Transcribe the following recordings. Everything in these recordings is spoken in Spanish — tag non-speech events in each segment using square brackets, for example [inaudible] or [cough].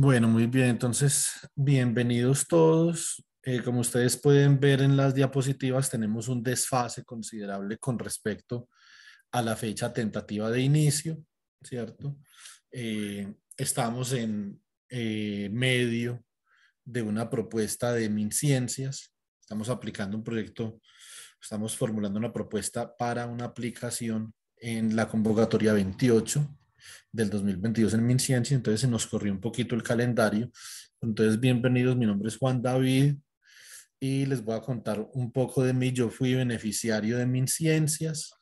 Bueno, muy bien, entonces, bienvenidos todos. Eh, como ustedes pueden ver en las diapositivas, tenemos un desfase considerable con respecto a la fecha tentativa de inicio, ¿cierto? Eh, estamos en eh, medio de una propuesta de MinCiencias, estamos aplicando un proyecto, estamos formulando una propuesta para una aplicación en la convocatoria 28 del 2022 en MinCiencias, entonces se nos corrió un poquito el calendario. Entonces, bienvenidos, mi nombre es Juan David y les voy a contar un poco de mí. Yo fui beneficiario de MinCiencias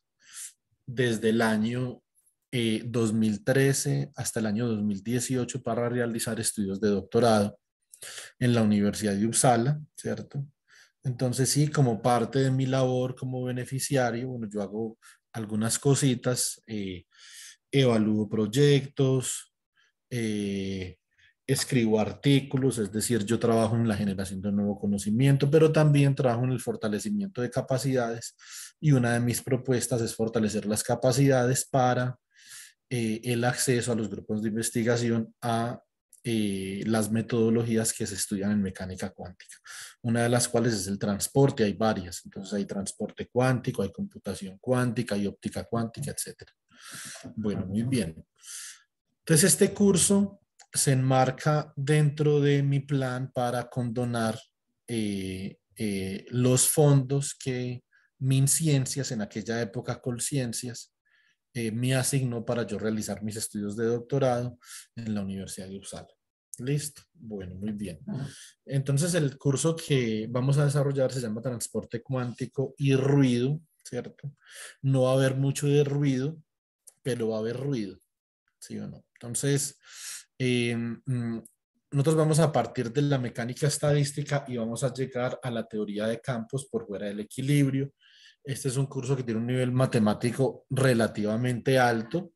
desde el año 2013 eh, hasta el año 2018 para realizar estudios de doctorado en la Universidad de Uppsala, ¿cierto? Entonces, sí, como parte de mi labor como beneficiario, bueno, yo hago algunas cositas. Eh, evalúo proyectos, eh, escribo artículos, es decir, yo trabajo en la generación de nuevo conocimiento, pero también trabajo en el fortalecimiento de capacidades y una de mis propuestas es fortalecer las capacidades para eh, el acceso a los grupos de investigación a eh, las metodologías que se estudian en mecánica cuántica, una de las cuales es el transporte, hay varias, entonces hay transporte cuántico, hay computación cuántica, hay óptica cuántica, etcétera. Bueno, muy bien. Entonces, este curso se enmarca dentro de mi plan para condonar eh, eh, los fondos que MinCiencias, en aquella época Colciencias, eh, me asignó para yo realizar mis estudios de doctorado en la Universidad de Uppsala. Listo, bueno, muy bien. Entonces el curso que vamos a desarrollar se llama Transporte Cuántico y Ruido, ¿cierto? No va a haber mucho de ruido, pero va a haber ruido, ¿sí o no? Entonces, em, mm, nosotros vamos a partir de la mecánica estadística y vamos a llegar a la teoría de campos por fuera del equilibrio. Este es un curso que tiene un nivel matemático relativamente alto.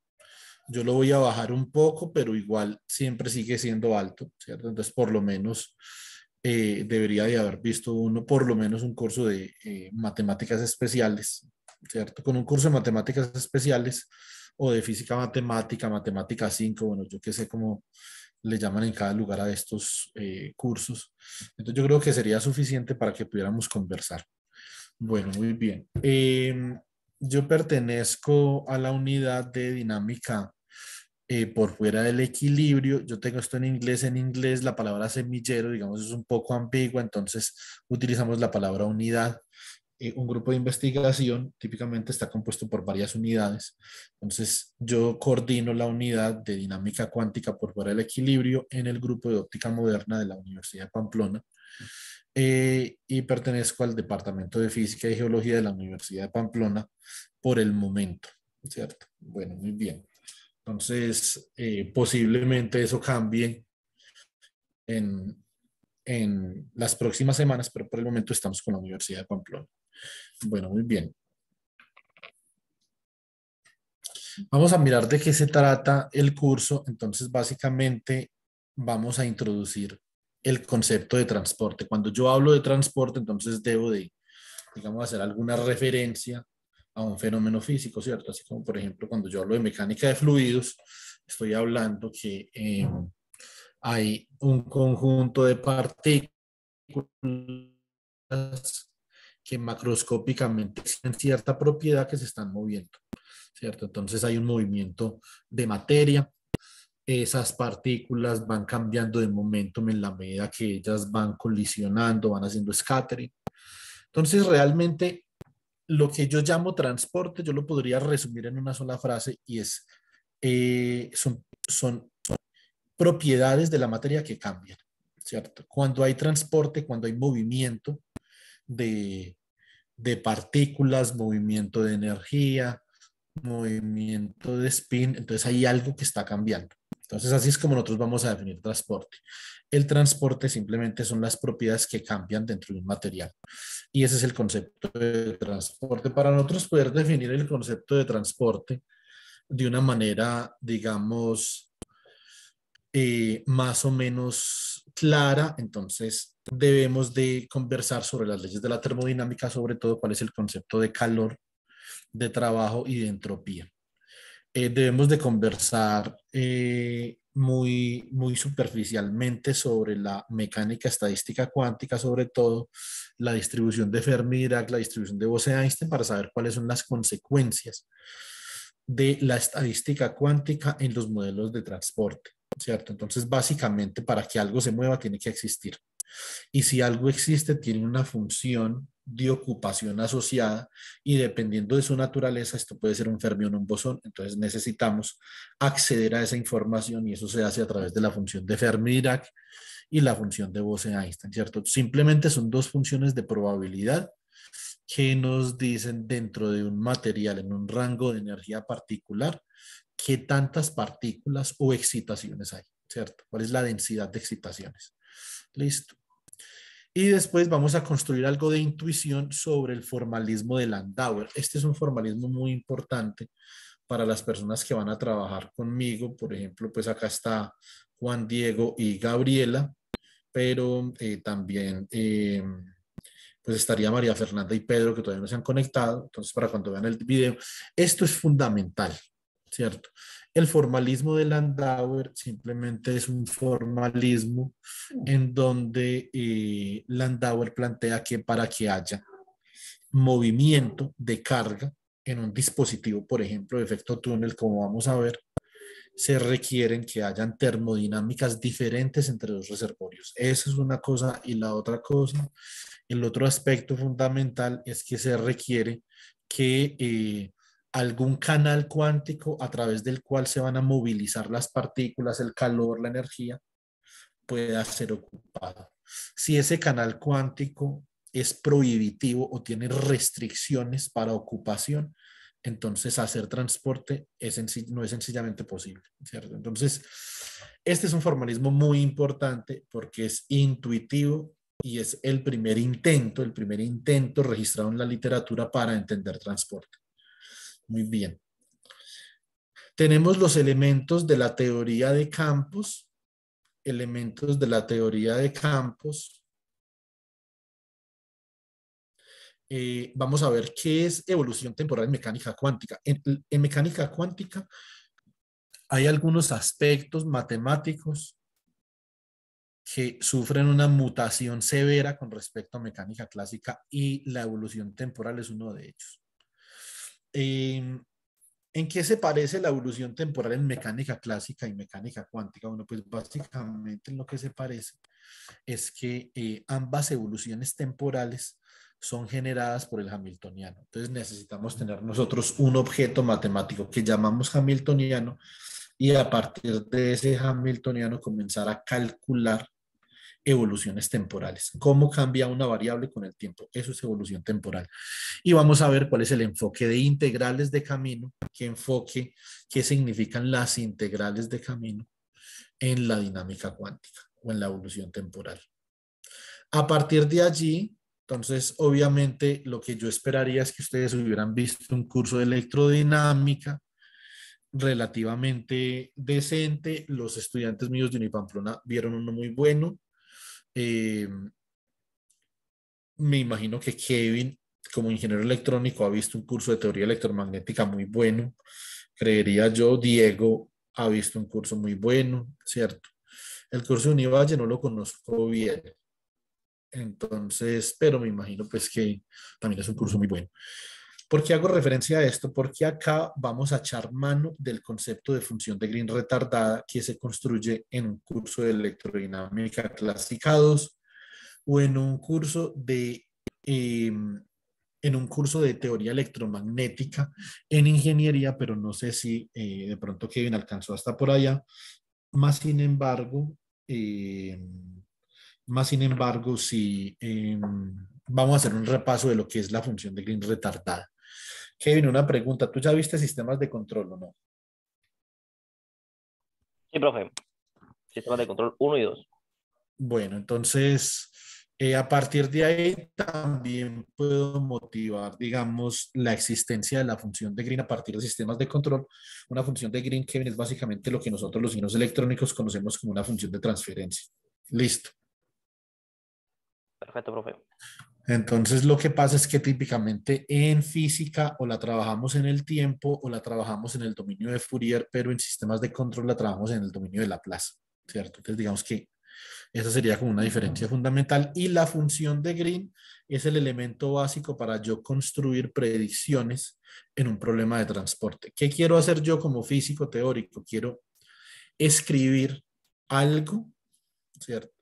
Yo lo voy a bajar un poco, pero igual siempre sigue siendo alto, ¿cierto? Entonces, por lo menos eh, debería de haber visto uno, por lo menos un curso de eh, matemáticas especiales, ¿cierto? Con un curso de matemáticas especiales o de física matemática, matemática 5, bueno, yo qué sé cómo le llaman en cada lugar a estos eh, cursos. Entonces yo creo que sería suficiente para que pudiéramos conversar. Bueno, muy bien. Em, yo pertenezco a la unidad de dinámica eh, por fuera del equilibrio. Yo tengo esto en inglés. En inglés la palabra semillero, digamos, es un poco ambigua, entonces utilizamos la palabra unidad. Eh, un grupo de investigación típicamente está compuesto por varias unidades. Entonces, yo coordino la unidad de dinámica cuántica por fuera del equilibrio en el grupo de óptica moderna de la Universidad de Pamplona eh, y pertenezco al Departamento de Física y Geología de la Universidad de Pamplona por el momento, ¿cierto? Bueno, muy bien. Entonces, eh, posiblemente eso cambie en las próximas semanas, pero por el momento estamos con la Universidad de Pamplona. Bueno, muy bien. Vamos a mirar de qué se trata el curso. Entonces, básicamente vamos a introducir el concepto de transporte. Cuando yo hablo de transporte, entonces debo de, digamos, hacer alguna referencia a un fenómeno físico, ¿cierto? Así como, por ejemplo, cuando yo hablo de mecánica de fluidos, estoy hablando que eh, hay un conjunto de partículas que macroscópicamente tienen cierta propiedad que se están moviendo, ¿cierto? Entonces hay un movimiento de materia, esas partículas van cambiando de momento en la medida que ellas van colisionando, van haciendo scattering. Entonces realmente lo que yo llamo transporte, yo lo podría resumir en una sola frase y es, son, eh, son, son propiedades de la materia que cambian, ¿cierto? Cuando hay transporte, cuando hay movimiento, de, partículas, movimiento de energía, movimiento de spin, entonces hay algo que está cambiando. Entonces así es como nosotros vamos a definir transporte. El transporte simplemente son las propiedades que cambian dentro de un material. Y ese es el concepto de transporte. Para nosotros poder definir el concepto de transporte de una manera, digamos, eh, más o menos clara, entonces debemos de conversar sobre las leyes de la termodinámica, sobre todo cuál es el concepto de calor, de trabajo y de entropía. Eh, debemos de conversar eh, muy, muy superficialmente sobre la mecánica estadística cuántica, sobre todo la distribución de Fermi, Dirac, la distribución de Bose-Einstein, para saber cuáles son las consecuencias de la estadística cuántica en los modelos de transporte. ¿cierto? Entonces, básicamente, para que algo se mueva, tiene que existir. Y si algo existe, tiene una función de ocupación asociada y dependiendo de su naturaleza, esto puede ser un fermión o un bosón, entonces necesitamos acceder a esa información y eso se hace a través de la función de Fermi-Dirac y la función de Bose-Einstein, ¿cierto? Simplemente son dos funciones de probabilidad que nos dicen dentro de un material en un rango de energía particular qué tantas partículas o excitaciones hay, ¿cierto? ¿Cuál es la densidad de excitaciones? Listo. Y después vamos a construir algo de intuición sobre el formalismo de Landauer. Este es un formalismo muy importante para las personas que van a trabajar conmigo. Por ejemplo, pues acá está Juan Diego y Gabriela, pero eh, también eh, pues estaría María Fernanda y Pedro que todavía no se han conectado. Entonces, para cuando vean el video, esto es fundamental. ¿cierto? El formalismo de Landauer simplemente es un formalismo en donde eh, Landauer plantea que para que haya movimiento de carga en un dispositivo, por ejemplo, de efecto túnel, como vamos a ver, se requieren que hayan termodinámicas diferentes entre los reservorios. Eso es una cosa y la otra cosa. El otro aspecto fundamental es que se requiere que eh, algún canal cuántico a través del cual se van a movilizar las partículas, el calor, la energía, pueda ser ocupado. Si ese canal cuántico es prohibitivo o tiene restricciones para ocupación, entonces hacer transporte no es sencillamente posible. Entonces, este es un formalismo muy importante porque es intuitivo y es el primer intento, el primer intento registrado en la literatura para entender transporte. Muy bien. Tenemos los elementos de la teoría de campos, elementos de la teoría de campos. Eh, vamos a ver qué es evolución temporal en mecánica cuántica. en mecánica cuántica hay algunos aspectos matemáticos que sufren una mutación severa con respecto a mecánica clásica y la evolución temporal es uno de ellos. Em, ¿En qué se parece la evolución temporal en mecánica clásica y mecánica cuántica? Bueno, pues básicamente lo que se parece es que eh, ambas evoluciones temporales son generadas por el hamiltoniano. Entonces necesitamos tener nosotros un objeto matemático que llamamos hamiltoniano y a partir de ese hamiltoniano comenzar a calcular evoluciones temporales. ¿Cómo cambia una variable con el tiempo? Eso es evolución temporal. Y vamos a ver cuál es el enfoque de integrales de camino, qué enfoque, qué significan las integrales de camino en la dinámica cuántica o en la evolución temporal. A partir de allí, entonces, obviamente, lo que yo esperaría es que ustedes hubieran visto un curso de electrodinámica relativamente decente. Los estudiantes míos de Unipamplona vieron uno muy bueno. Eh, me imagino que Kevin, como ingeniero electrónico, ha visto un curso de teoría electromagnética muy bueno. Creería yo, Diego ha visto un curso muy bueno, ¿cierto? El curso de Univalle no lo conozco bien. Entonces, pero me imagino pues que también es un curso muy bueno. ¿Por qué hago referencia a esto? Porque acá vamos a echar mano del concepto de función de Green retardada que se construye en un curso de electrodinámica clasificados o en un curso de, em, en un curso de teoría electromagnética en ingeniería, pero no sé si eh, de pronto Kevin alcanzó hasta por allá. Más sin embargo, em, más sin embargo, si em, vamos a hacer un repaso de lo que es la función de Green retardada. Kevin, una pregunta. ¿Tú ya viste sistemas de control o no? Sí, profe. Sistemas de control 1 y 2. Bueno, entonces, eh, a partir de ahí también puedo motivar, digamos, la existencia de la función de Green a partir de sistemas de control. Una función de Green, Kevin, es básicamente lo que nosotros los signos electrónicos conocemos como una función de transferencia. Listo. Perfecto, profe. Entonces lo que pasa es que típicamente en física o la trabajamos en el tiempo o la trabajamos en el dominio de Fourier, pero en sistemas de control la trabajamos en el dominio de Laplace, ¿cierto? Entonces digamos que esa sería como una diferencia fundamental y la función de Green es el elemento básico para yo construir predicciones en un problema de transporte. ¿Qué quiero hacer yo como físico teórico? Quiero escribir algo, ¿cierto?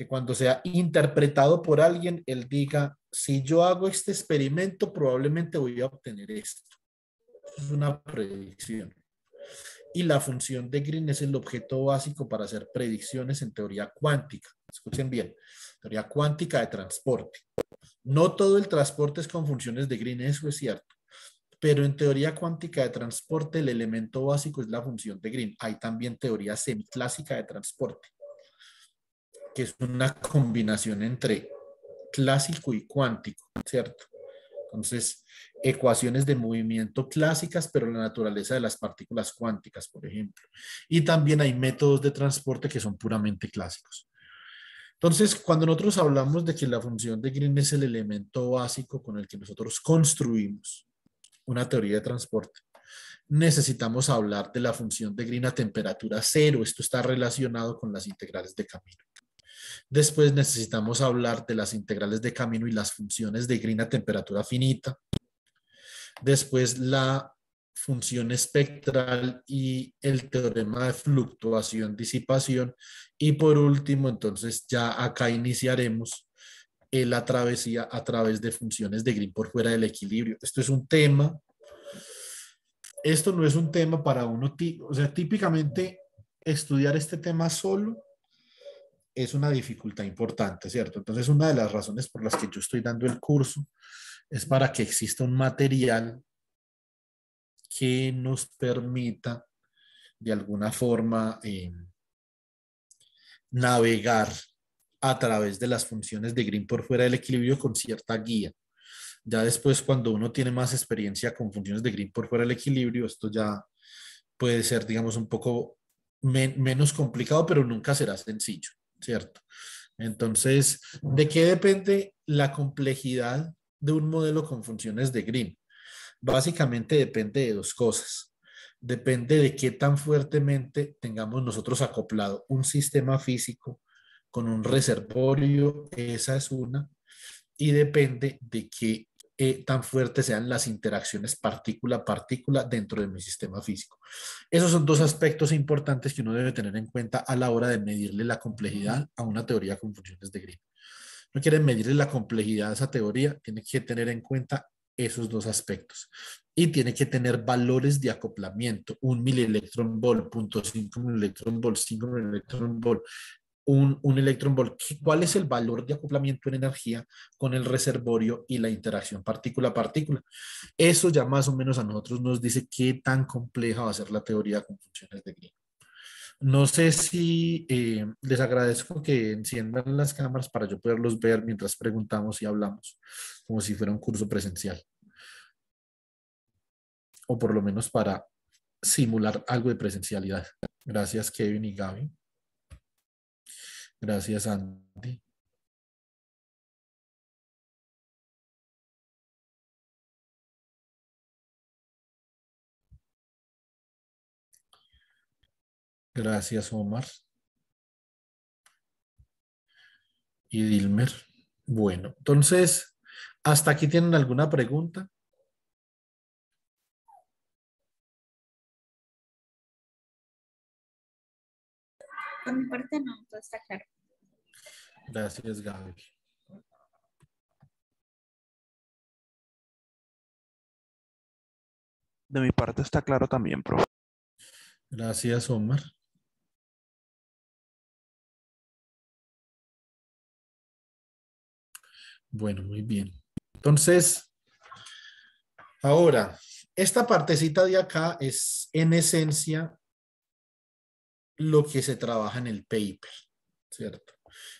que cuando sea interpretado por alguien, él diga, si yo hago este experimento, probablemente voy a obtener esto. Es una predicción. Y la función de Green es el objeto básico para hacer predicciones en teoría cuántica. Escuchen bien, teoría cuántica de transporte. No todo el transporte es con funciones de Green, eso es cierto. Pero en teoría cuántica de transporte, el elemento básico es la función de Green. Hay también teoría semiclásica de transporte que es una combinación entre clásico y cuántico, ¿cierto? Entonces, ecuaciones de movimiento clásicas, pero la naturaleza de las partículas cuánticas, por ejemplo. Y también hay métodos de transporte que son puramente clásicos. Entonces, cuando nosotros hablamos de que la función de Green es el elemento básico con el que nosotros construimos una teoría de transporte, necesitamos hablar de la función de Green a temperatura cero. Esto está relacionado con las integrales de camino. Después necesitamos hablar de las integrales de camino y las funciones de Green a temperatura finita. Después la función espectral y el teorema de fluctuación-disipación. Y por último, entonces ya acá iniciaremos la travesía a través de funciones de Green por fuera del equilibrio. Esto es un tema, esto no es un tema para uno, o sea, típicamente estudiar este tema solo es una dificultad importante, ¿cierto? Entonces, una de las razones por las que yo estoy dando el curso es para que exista un material que nos permita de alguna forma eh, navegar a través de las funciones de Green por fuera del equilibrio con cierta guía. Ya después, cuando uno tiene más experiencia con funciones de Green por fuera del equilibrio, esto ya puede ser, digamos, un poco menos complicado, pero nunca será sencillo. ¿cierto? Entonces, ¿de qué depende la complejidad de un modelo con funciones de Green? Básicamente depende de dos cosas. Depende de qué tan fuertemente tengamos nosotros acoplado un sistema físico con un reservorio, esa es una, y depende de qué eh, tan fuertes sean las interacciones partícula partícula dentro de mi sistema físico. Esos son dos aspectos importantes que uno debe tener en cuenta a la hora de medirle la complejidad a una teoría con funciones de Green. No quiere medirle la complejidad a esa teoría, tiene que tener en cuenta esos dos aspectos. Y tiene que tener valores de acoplamiento, un milielectron volt, cinco milielectron volt, 5 milielectron volt, un, un electrón ¿Cuál es el valor de acoplamiento en energía con el reservorio y la interacción partícula-partícula? Eso ya más o menos a nosotros nos dice qué tan compleja va a ser la teoría con funciones de Green. No sé si eh, les agradezco que enciendan las cámaras para yo poderlos ver mientras preguntamos y hablamos, como si fuera un curso presencial. O por lo menos para simular algo de presencialidad. Gracias, Kevin y Gaby. Gracias, Andy. Gracias, Omar. Y Dilmer. Bueno, entonces, ¿hasta aquí tienen alguna pregunta? Por mi parte no, todo está claro. Gracias, Gaby. De mi parte está claro también, profe. Gracias, Omar. Bueno, muy bien. Entonces, ahora, esta partecita de acá es en esencia lo que se trabaja en el paper, ¿cierto?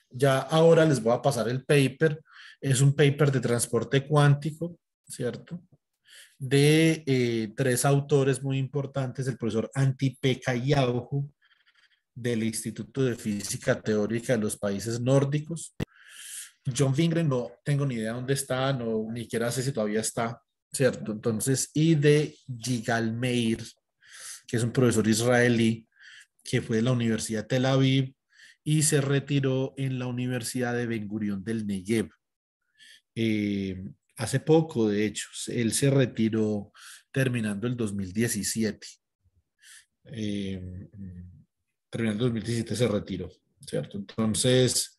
Ya ahora les voy a pasar el paper. Es un paper de transporte cuántico, ¿cierto? De eh, tres autores muy importantes, el profesor Antipeca Yauhu del Instituto de Física Teórica de los Países Nórdicos. John Wingren, no tengo ni idea dónde está, no, ni siquiera sé si todavía está, ¿cierto? Entonces, y de Yigal Meir, que es un profesor israelí que fue de la Universidad de Tel Aviv y se retiró en la Universidad de Ben Gurión del Negev. Eh, hace poco, de hecho, él se retiró terminando el 2017. Eh, terminando el 2017 se retiró, ¿cierto? Entonces,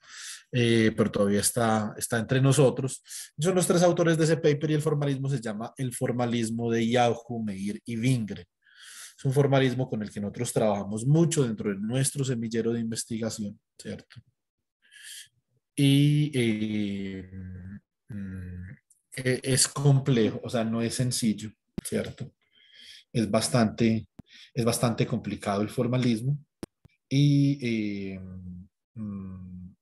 eh, pero todavía está, está entre nosotros. Son los tres autores de ese paper y el formalismo se llama El formalismo de Yahoo, Meir y Vingre es un formalismo con el que nosotros trabajamos mucho dentro de nuestro semillero de investigación, ¿cierto? Y eh, mm, e-, es complejo, o sea, no es sencillo, ¿cierto? Es bastante, es bastante complicado el formalismo. Y eh, mm,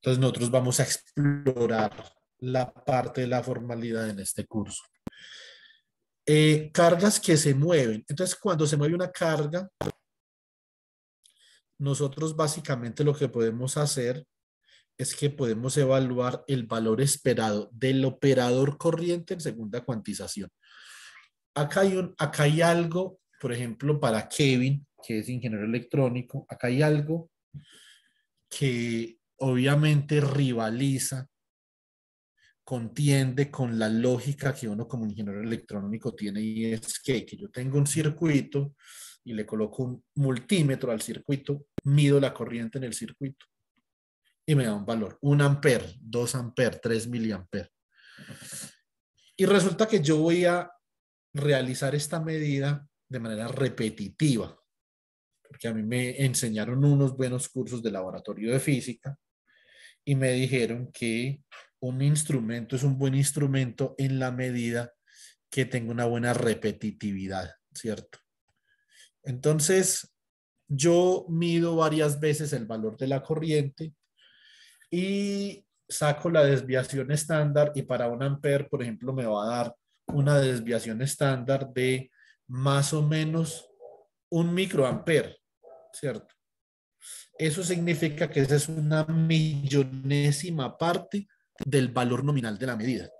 entonces nosotros vamos a explorar la parte de la formalidad en este curso. Eh, cargas que se mueven. Entonces, cuando se mueve una carga, nosotros básicamente lo que podemos hacer es que podemos evaluar el valor esperado del operador corriente en segunda cuantización. Acá hay, un, acá hay algo, por ejemplo, para Kevin, que es ingeniero electrónico, acá hay algo que obviamente rivaliza contiende con la lógica que uno como ingeniero electrónico tiene y es que, yo tengo un circuito y le coloco un multímetro al circuito, mido la corriente en el circuito y me da un valor, un amper, 2 amper, 3 miliamper. Y resulta que yo voy a realizar esta medida de manera repetitiva, porque a mí me enseñaron unos buenos cursos de laboratorio de física y me dijeron que un instrumento es un buen instrumento en la medida que tenga una buena repetitividad, ¿cierto? Entonces, yo mido varias veces el valor de la corriente y saco la desviación estándar y para un amper por ejemplo, me va a dar una desviación estándar de más o menos un microamper, ¿cierto? Eso significa que esa es una millonésima parte del valor nominal de la medida.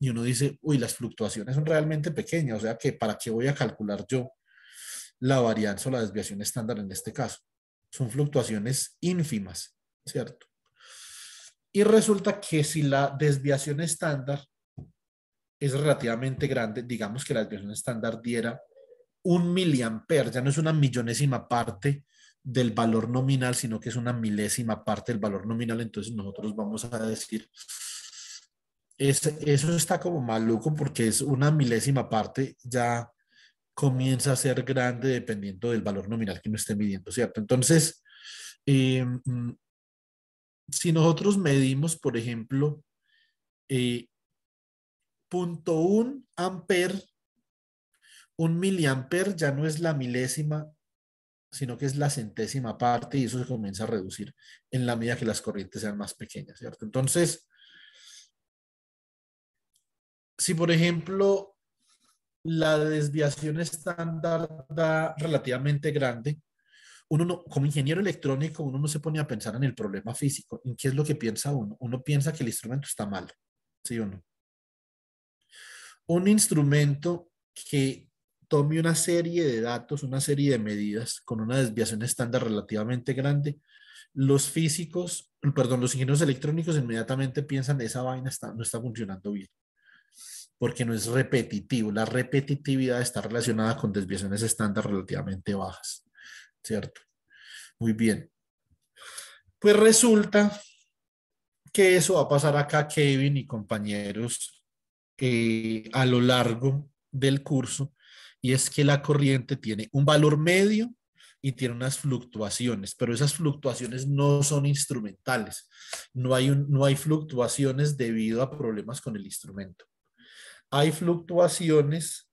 Y uno dice, uy, las fluctuaciones son realmente pequeñas, o sea que ¿para qué voy a calcular yo la varianza o la desviación estándar en este caso? Son fluctuaciones ínfimas, ¿cierto? Y resulta que si la desviación estándar es relativamente grande, digamos que la desviación estándar diera un miliamper, ya no es una millonésima parte del valor nominal, sino que es una milésima parte del valor nominal, entonces nosotros vamos a decir, es, eso está como maluco porque es una milésima parte, ya comienza a ser grande dependiendo del valor nominal que uno esté midiendo, ¿cierto? Entonces, em, si nosotros medimos, por ejemplo, eh, Punto un. amper, un miliamper ya no es la milésima sino que es la centésima parte y eso se comienza a reducir en la medida que las corrientes sean más pequeñas, ¿cierto? Entonces, si por ejemplo la desviación estándar da relativamente grande, uno como ingeniero electrónico, uno no se pone a pensar en el problema físico, en qué es lo que piensa uno. Uno piensa que el instrumento está mal, ¿sí o no? Un instrumento que tome una serie de datos, una serie de medidas con una desviación estándar relativamente grande, los físicos, perdón, los ingenieros electrónicos inmediatamente piensan esa vaina no está funcionando bien, porque no es repetitivo. La repetitividad está relacionada con desviaciones estándar relativamente bajas, ¿cierto? Muy bien. Pues resulta que eso va a pasar acá, Kevin y compañeros, eh, a lo largo del curso y es que la corriente tiene un valor medio y tiene unas fluctuaciones, pero esas fluctuaciones no son instrumentales. No hay, no hay fluctuaciones debido a problemas con el instrumento. Hay fluctuaciones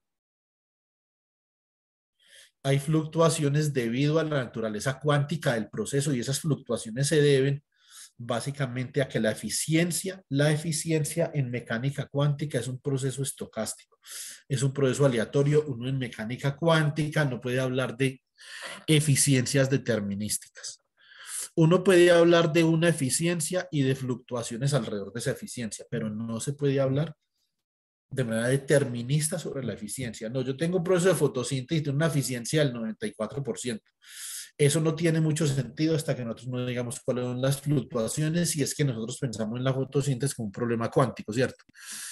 hay fluctuaciones debido a la naturaleza cuántica del proceso y esas fluctuaciones se deben básicamente a que la eficiencia, la eficiencia en mecánica cuántica es un proceso estocástico, es un proceso aleatorio. Uno en mecánica cuántica no puede hablar de eficiencias determinísticas. Uno puede hablar de una eficiencia y de fluctuaciones alrededor de esa eficiencia, pero no se puede hablar de manera determinista sobre la eficiencia. No, yo tengo un proceso de fotosíntesis de una eficiencia del 94%. Eso no tiene mucho sentido hasta que nosotros no digamos cuáles son las fluctuaciones y es que nosotros pensamos en la fotosíntesis como un problema cuántico, ¿cierto?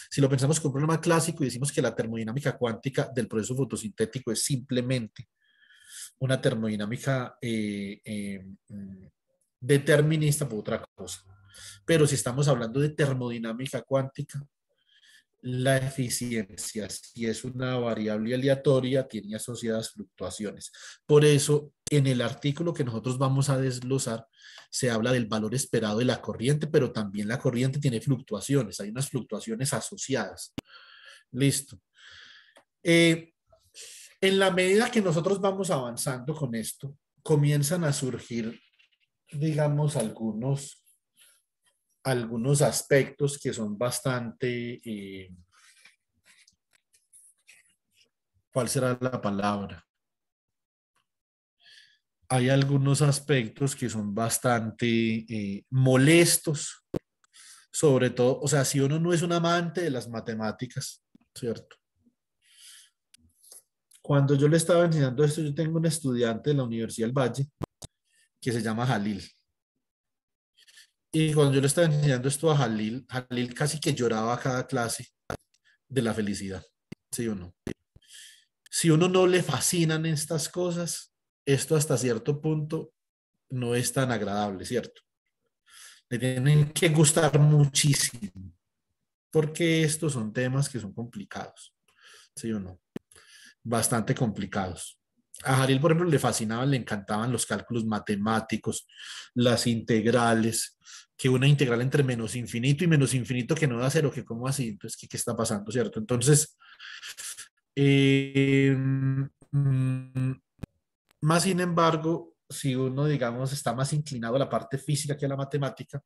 Si lo pensamos como un problema clásico y decimos que la termodinámica cuántica del proceso fotosintético es simplemente una termodinámica eh, eh, mm, determinista por otra cosa. Pero si estamos hablando de termodinámica cuántica, la eficiencia, si es una variable aleatoria, tiene asociadas fluctuaciones. Por eso, en el artículo que nosotros vamos a desglosar, se habla del valor esperado de la corriente, pero también la corriente tiene fluctuaciones, hay unas fluctuaciones asociadas. Listo. Eh, en la medida que nosotros vamos avanzando con esto, comienzan a surgir, digamos, algunos algunos aspectos que son bastante, eh, ¿cuál será la palabra? Hay algunos aspectos que son bastante eh, molestos, sobre todo, o sea, si uno no es un amante de las matemáticas, ¿cierto? Cuando yo le estaba enseñando esto, yo tengo un estudiante de la Universidad del Valle que se llama Jalil y cuando yo le estaba enseñando esto a Jalil, Jalil casi que lloraba cada clase de la felicidad, ¿sí o no? Si uno no le fascinan estas cosas, esto hasta cierto punto no es tan agradable, ¿cierto? Le tienen que gustar muchísimo, porque estos son temas que son complicados, ¿sí o no? Bastante complicados a Jaril, por ejemplo, le fascinaban, le encantaban los cálculos matemáticos, las integrales, que una integral entre menos infinito y menos infinito que no da cero, que cómo así, entonces, ¿qué, qué está pasando, cierto? Entonces, em, mm, más sin embargo, si uno, digamos, está más inclinado a la parte física que a la matemática,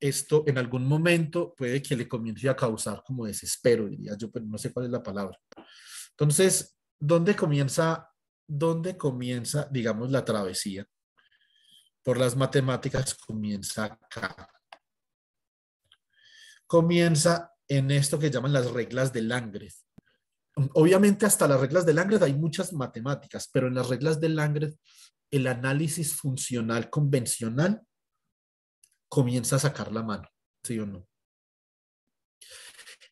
esto en algún momento puede que le comience a causar como desespero, diría yo, pero no sé cuál es la palabra. Entonces, ¿dónde comienza dónde comienza, digamos, la travesía por las matemáticas comienza acá. Comienza en esto que llaman las reglas de Langres. Obviamente hasta las reglas de Langres hay muchas matemáticas, pero en las reglas de Langres el análisis funcional convencional comienza a sacar la mano, ¿sí o no?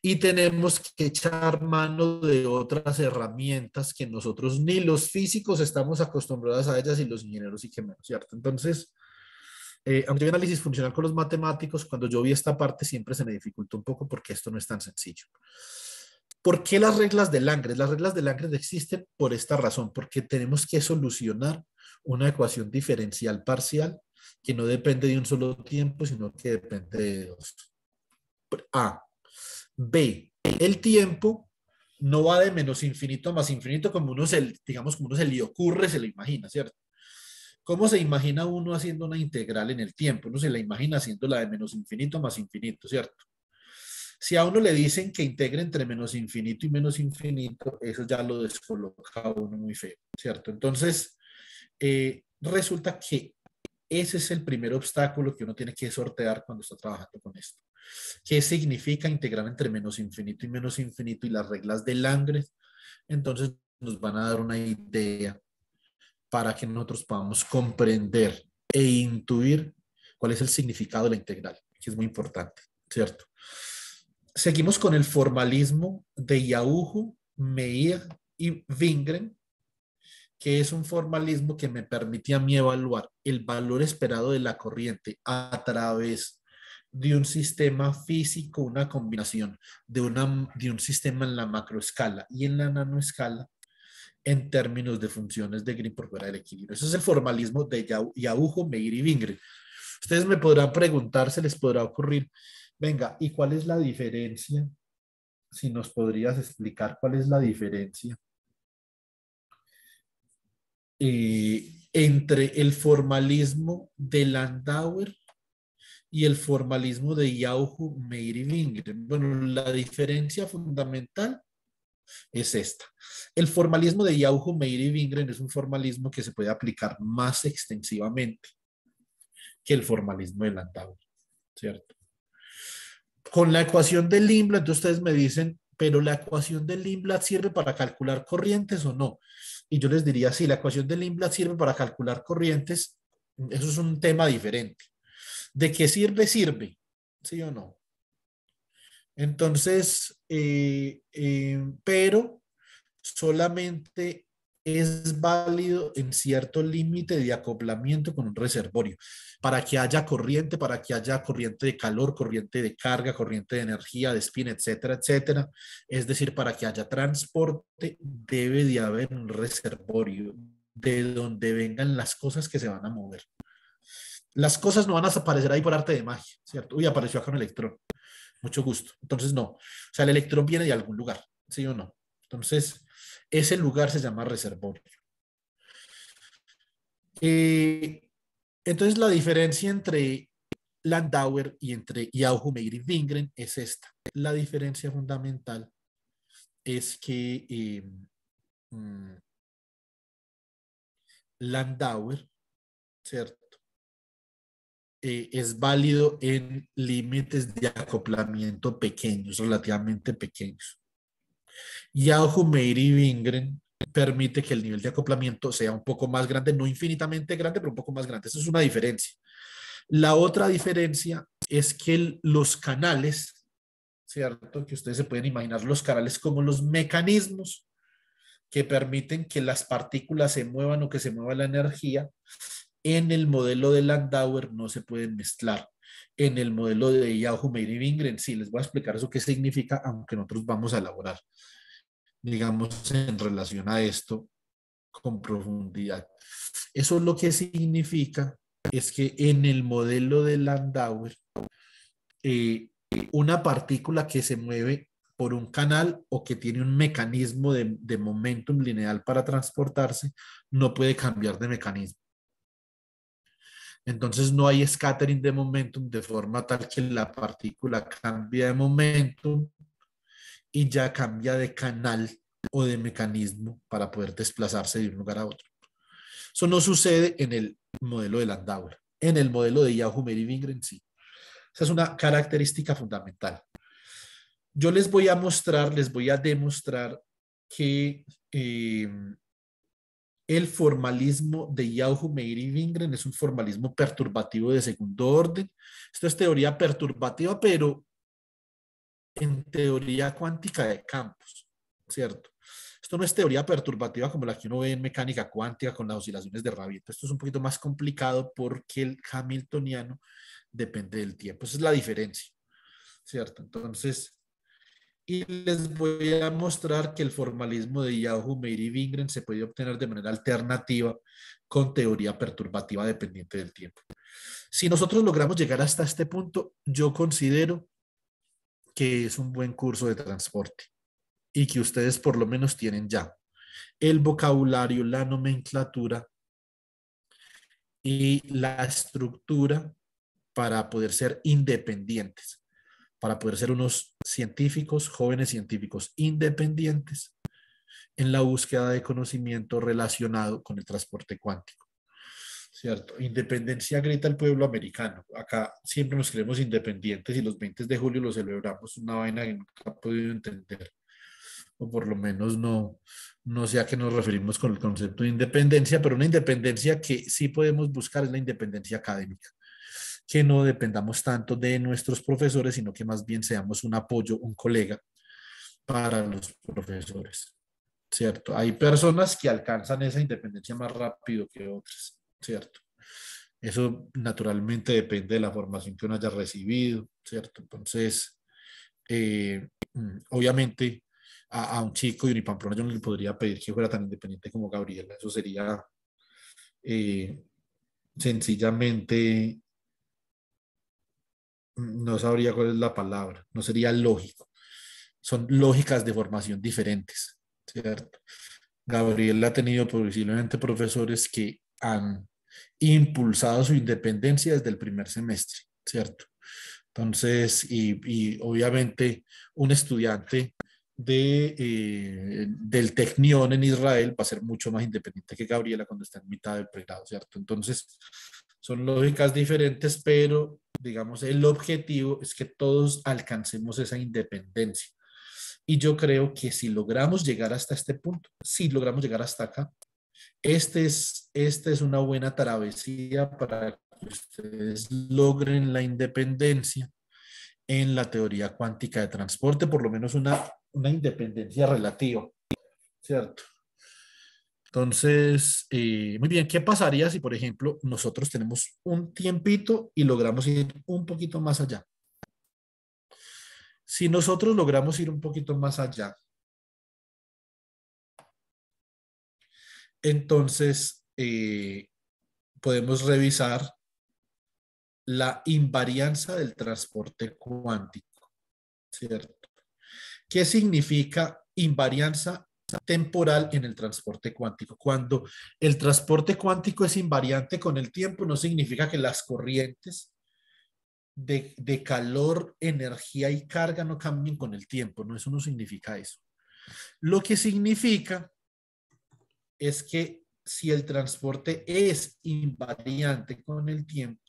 y tenemos que echar mano de otras herramientas que nosotros ni los físicos estamos acostumbrados a ellas y los ingenieros y que menos, ¿cierto? Entonces, eh, aunque hay análisis funcional con los matemáticos, cuando yo vi esta parte siempre se me dificultó un poco porque esto no es tan sencillo. ¿Por qué las reglas de Langres? Las reglas de Langres existen por esta razón, porque tenemos que solucionar una ecuación diferencial parcial que no depende de un solo tiempo, sino que depende de dos. A, B, el tiempo no va de menos infinito a más infinito como uno se, digamos, como uno se le ocurre, se lo imagina, ¿cierto? ¿Cómo se imagina uno haciendo una integral en el tiempo? Uno se la imagina haciéndola de menos infinito a más infinito, ¿cierto? Si a uno le dicen que integre entre menos infinito y menos infinito, eso ya lo descoloca a uno muy feo, ¿cierto? Entonces, eh, resulta que ese es el primer obstáculo que uno tiene que sortear cuando está trabajando con esto. ¿Qué significa integrar entre menos infinito y menos infinito y las reglas de Langres? Entonces nos van a dar una idea para que nosotros podamos comprender e intuir cuál es el significado de la integral, que es muy importante, ¿cierto? Seguimos con el formalismo de Yahu, Meir y Vingren que es un formalismo que me permite a mí evaluar el valor esperado de la corriente a través de un sistema físico, una combinación de, una, de un sistema en la macroescala y en la nanoescala en términos de funciones de Green por fuera del equilibrio. Ese es el formalismo de Yaujo, Meir y Vingre. Ustedes me podrán preguntar, se les podrá ocurrir, venga, ¿y cuál es la diferencia? Si nos podrías explicar cuál es la diferencia eh, entre el formalismo de Landauer y el formalismo de Yauhu Wingren. Bueno, la diferencia fundamental es esta. El formalismo de Yauhu y Wingren es un formalismo que se puede aplicar más extensivamente que el formalismo de Landau, ¿cierto? Con la ecuación de Limblad, entonces ustedes me dicen, pero la ecuación de Limblad sirve para calcular corrientes o no? Y yo les diría, sí, la ecuación de Limblad sirve para calcular corrientes, eso es un tema diferente de qué sirve, sirve, ¿sí o no? Entonces, eh, eh, pero solamente es válido en cierto límite de acoplamiento con un reservorio, para que haya corriente, para que haya corriente de calor, corriente de carga, corriente de energía, de spin, etcétera, etcétera. Es decir, para que haya transporte, debe de haber un reservorio de donde vengan las cosas que se van a mover las cosas no van a aparecer ahí por arte de magia, ¿cierto? Uy, apareció acá un electrón. Mucho gusto. Entonces, no. O sea, el electrón viene de algún lugar, ¿sí o no? Entonces, ese lugar se llama reservorio. Eh, entonces, la diferencia entre Landauer y entre Yauhu y Wingren es esta. La diferencia fundamental es que eh, mm, Landauer, ¿cierto? Eh, es válido en límites de acoplamiento pequeños, relativamente pequeños. Y Aohu, y Wingren permite que el nivel de acoplamiento sea un poco más grande, no infinitamente grande, pero un poco más grande. Esa es una diferencia. La otra diferencia es que los canales, ¿cierto? Que ustedes se pueden imaginar los canales como los mecanismos que permiten que las partículas se muevan o que se mueva la energía, en el modelo de Landauer no se puede mezclar. En el modelo de Yahoo Made y Wingren, sí, les voy a explicar eso qué significa, aunque nosotros vamos a elaborar, digamos, en relación a esto con profundidad. Eso lo que significa es que en el modelo de Landauer, eh, una partícula que se mueve por un canal o que tiene un mecanismo de, de momentum lineal para transportarse, no puede cambiar de mecanismo. Entonces no hay scattering de momentum de forma tal que la partícula cambia de momentum y ya cambia de canal o de mecanismo para poder desplazarse de un lugar a otro. Eso no sucede en el modelo de Landauer. En el modelo de Yahoo, Mary Wingren, sí. Esa es una característica fundamental. Yo les voy a mostrar, les voy a demostrar que eh, el formalismo de Yahoo, Meir y Wingren es un formalismo perturbativo de segundo orden. Esto es teoría perturbativa, pero en teoría cuántica de campos, ¿cierto? Esto no es teoría perturbativa como la que uno ve en mecánica cuántica con las oscilaciones de Rabiot. Esto es un poquito más complicado porque el hamiltoniano depende del tiempo. Esa es la diferencia, ¿cierto? Entonces, y les voy a mostrar que el formalismo de Yahoo, Meir y Wingren se puede obtener de manera alternativa con teoría perturbativa dependiente del tiempo. Si nosotros logramos llegar hasta este punto, yo considero que es un buen curso de transporte y que ustedes por lo menos tienen ya el vocabulario, la nomenclatura y la estructura para poder ser independientes para poder ser unos científicos, jóvenes científicos independientes en la búsqueda de conocimiento relacionado con el transporte cuántico. ¿Cierto? Independencia grita el pueblo americano. Acá siempre nos creemos independientes y los 20 de julio lo celebramos una vaina que nunca ha podido entender. O por lo menos no, no sé a qué nos referimos con el concepto de independencia, pero una independencia que sí podemos buscar es la independencia académica que no dependamos tanto de nuestros profesores, sino que más bien seamos un apoyo, un colega para los profesores. ¿Cierto? Hay personas que alcanzan esa independencia más rápido que otras, ¿cierto? Eso naturalmente depende de la formación que uno haya recibido, ¿cierto? Entonces, eh, mm, obviamente, a, un chico de Unipamplona yo no le podría pedir que fuera tan independiente como Gabriela. Eso sería eh, sencillamente no sabría cuál es la palabra, no sería lógico. Son lógicas de formación diferentes, ¿cierto? Gabriel ha tenido posiblemente profesores que han impulsado su independencia desde el primer semestre, ¿cierto? Entonces, y, obviamente un estudiante de, eh, del Tecnión en Israel va a ser mucho más independiente que Gabriela cuando está en mitad del pregrado, ¿cierto? Entonces, son lógicas diferentes, pero digamos, el objetivo es que todos alcancemos esa independencia. Y yo creo que si logramos llegar hasta este punto, si logramos llegar hasta acá, este es, esta es una buena travesía para que ustedes logren la independencia en la teoría cuántica de transporte, por lo menos una, una independencia relativa, ¿cierto? Entonces, eh, muy bien, ¿qué pasaría si, por ejemplo, nosotros tenemos un tiempito y logramos ir un poquito más allá? Si nosotros logramos ir un poquito más allá, entonces eh, podemos revisar la invarianza del transporte cuántico, ¿cierto? ¿Qué significa invarianza temporal en el transporte cuántico. Cuando el transporte cuántico es invariante con el tiempo, no significa que las corrientes de, calor, energía y carga no cambien con el tiempo, no, eso no significa eso. Lo que significa es que si el transporte es invariante con el tiempo,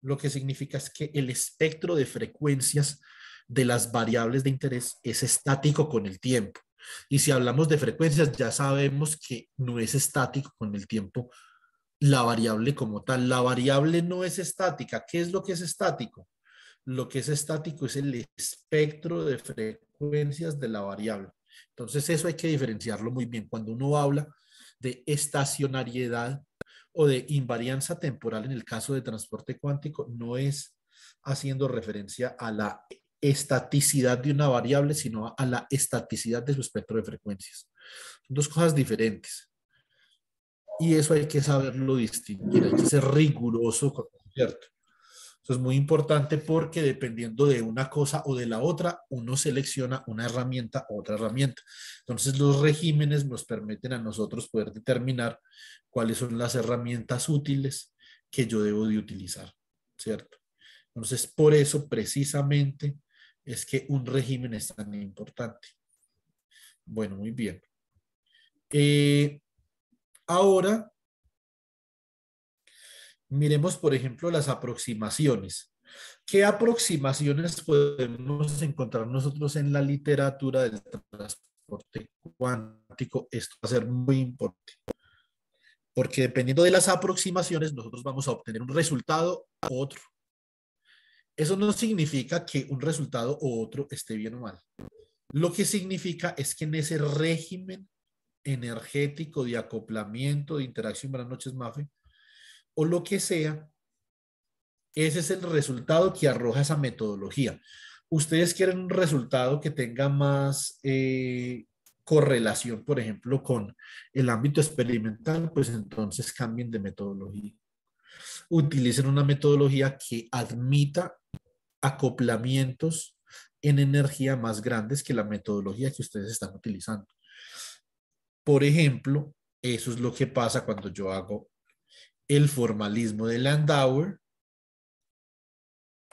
lo que significa es que el espectro de frecuencias de las variables de interés es estático con el tiempo. Y si hablamos de frecuencias, ya sabemos que no es estático con el tiempo la variable como tal. La variable no es estática. ¿Qué es lo que es estático? Lo que es estático es el espectro de frecuencias de la variable. Entonces eso hay que diferenciarlo muy bien. Cuando uno habla de estacionariedad o de invarianza temporal en el caso de transporte cuántico, no es haciendo referencia a la estaticidad de una variable, sino a la estaticidad de su espectro de frecuencias. Son dos cosas diferentes. Y eso hay que saberlo distinguir, hay que ser riguroso ¿cierto? Eso es muy importante porque dependiendo de una cosa o de la otra, uno selecciona una herramienta o otra herramienta. Entonces los regímenes nos permiten a nosotros poder determinar cuáles son las herramientas útiles que yo debo de utilizar, ¿cierto? Entonces por eso precisamente es que un régimen es tan importante. Bueno, muy bien. Eh, ahora, miremos, por ejemplo, las aproximaciones. ¿Qué aproximaciones podemos encontrar nosotros en la literatura del transporte cuántico? Esto va a ser muy importante. Porque dependiendo de las aproximaciones, nosotros vamos a obtener un resultado u otro. Eso no significa que un resultado u otro esté bien o mal. Lo que significa es que en ese régimen energético de acoplamiento, de interacción, buenas noches, Mafe, o lo que sea, ese es el resultado que arroja esa metodología. Ustedes quieren un resultado que tenga más eh, correlación, por ejemplo, con el ámbito experimental, pues entonces cambien de metodología utilicen una metodología que admita acoplamientos en energía más grandes que la metodología que ustedes están utilizando. Por ejemplo, eso es lo que pasa cuando yo hago el formalismo de Landauer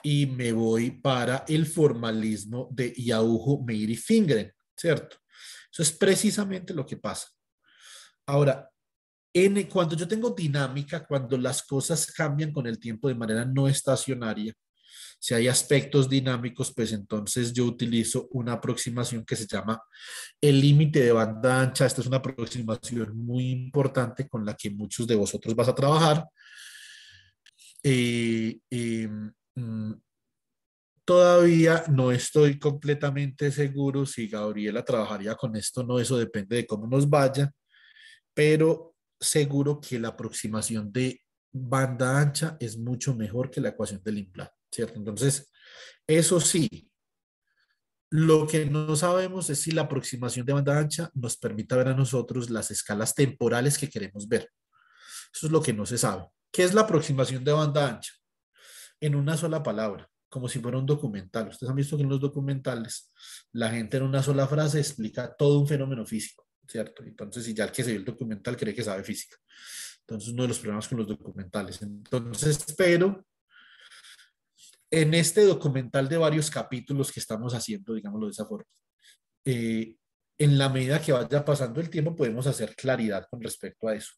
y me voy para el formalismo de Yaujo Meiri Fingren, ¿cierto? Eso es precisamente lo que pasa. Ahora, en, cuando yo tengo dinámica, cuando las cosas cambian con el tiempo de manera no estacionaria, si hay aspectos dinámicos, pues entonces yo utilizo una aproximación que se llama el límite de banda ancha. Esta es una aproximación muy importante con la que muchos de vosotros vas a trabajar. Eh, em, mm, todavía no estoy completamente seguro si Gabriela trabajaría con esto o no, eso depende de cómo nos vaya, pero seguro que la aproximación de banda ancha es mucho mejor que la ecuación del implante. ¿cierto? Entonces, eso sí, lo que no sabemos es si la aproximación de banda ancha nos permita ver a nosotros las escalas temporales que queremos ver. Eso es lo que no se sabe. ¿Qué es la aproximación de banda ancha? En una sola palabra, como si fuera un documental. Ustedes han visto que en los documentales la gente en una sola frase explica todo un fenómeno físico, ¿cierto? Entonces, si ya el que se vio el documental cree que sabe física. Entonces, uno de los problemas con los documentales. Entonces, pero en este documental de varios capítulos que estamos haciendo, digámoslo de esa forma, eh, en la medida que vaya pasando el tiempo podemos hacer claridad con respecto a eso.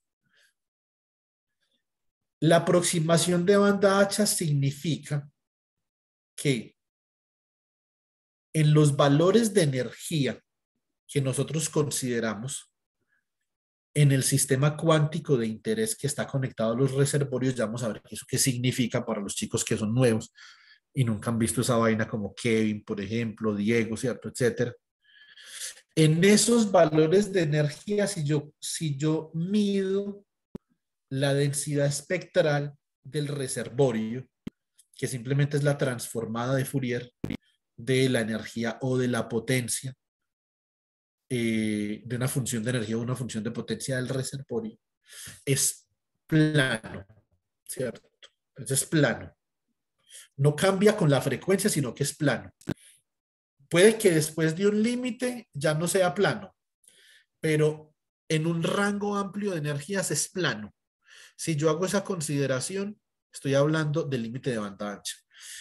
La aproximación de banda hacha significa que en los valores de energía que nosotros consideramos en el sistema cuántico de interés que está conectado a los reservorios, ya vamos a ver eso qué significa para los chicos que son nuevos, y nunca han visto esa vaina como Kevin, por ejemplo, Diego, ¿cierto? Etcétera. En esos valores de energía, si yo, si yo mido la densidad espectral del reservorio, que simplemente es la transformada de Fourier de la energía o de la potencia, eh, de una función de energía o una función de potencia del reservorio, es plano, ¿cierto? Entonces es plano no cambia con la frecuencia, sino que es plano. Puede que después de un límite ya no sea plano, pero en un rango amplio de energías es plano. Si yo hago esa consideración, estoy hablando del límite de banda ancha.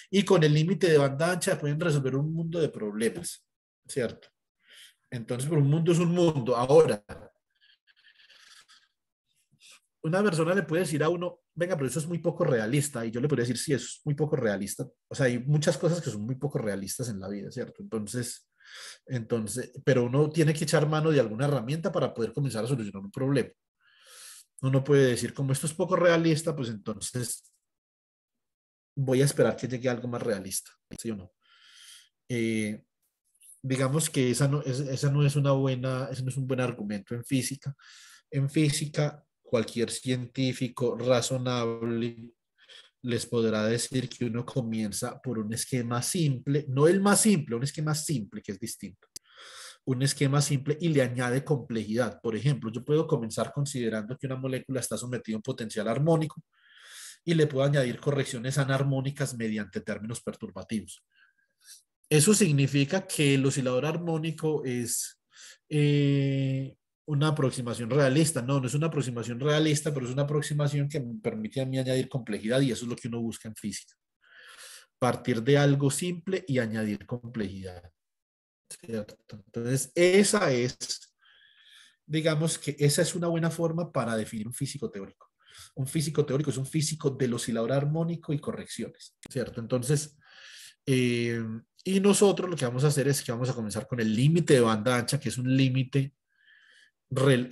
Y con el límite de banda ancha pueden resolver un mundo de problemas, ¿cierto? Entonces, un mundo es un mundo. Ahora, una persona le puede decir a uno, venga, pero eso es muy poco realista, y yo le podría decir, sí, es muy poco realista. O sea, hay muchas cosas que son muy poco realistas en la vida, ¿cierto? Entonces, entonces, pero uno tiene que echar mano de alguna herramienta para poder comenzar a solucionar un problema. Uno puede decir, como esto es poco realista, pues entonces voy a esperar que llegue algo más realista, ¿sí o no? Eh, digamos que esa no, esa no es una buena, ese no es un buen argumento en física. En física, cualquier científico razonable les podrá decir que uno comienza por un esquema simple, no el más simple, un esquema simple que es distinto, un esquema simple y le añade complejidad. Por ejemplo, yo puedo comenzar considerando que una molécula está sometida a un potencial armónico y le puedo añadir correcciones anarmónicas mediante términos perturbativos. Eso significa que el oscilador armónico es eh, una aproximación realista. No, no es una aproximación realista, pero es una aproximación que me permite a mí añadir complejidad y eso es lo que uno busca en física. Partir de algo simple y añadir complejidad. ¿Cierto? Entonces, esa es, digamos que esa es una buena forma para definir un físico teórico. Un físico teórico es un físico del oscilador armónico y correcciones, ¿cierto? Entonces, eh, y nosotros lo que vamos a hacer es que vamos a comenzar con el límite de banda ancha, que es un límite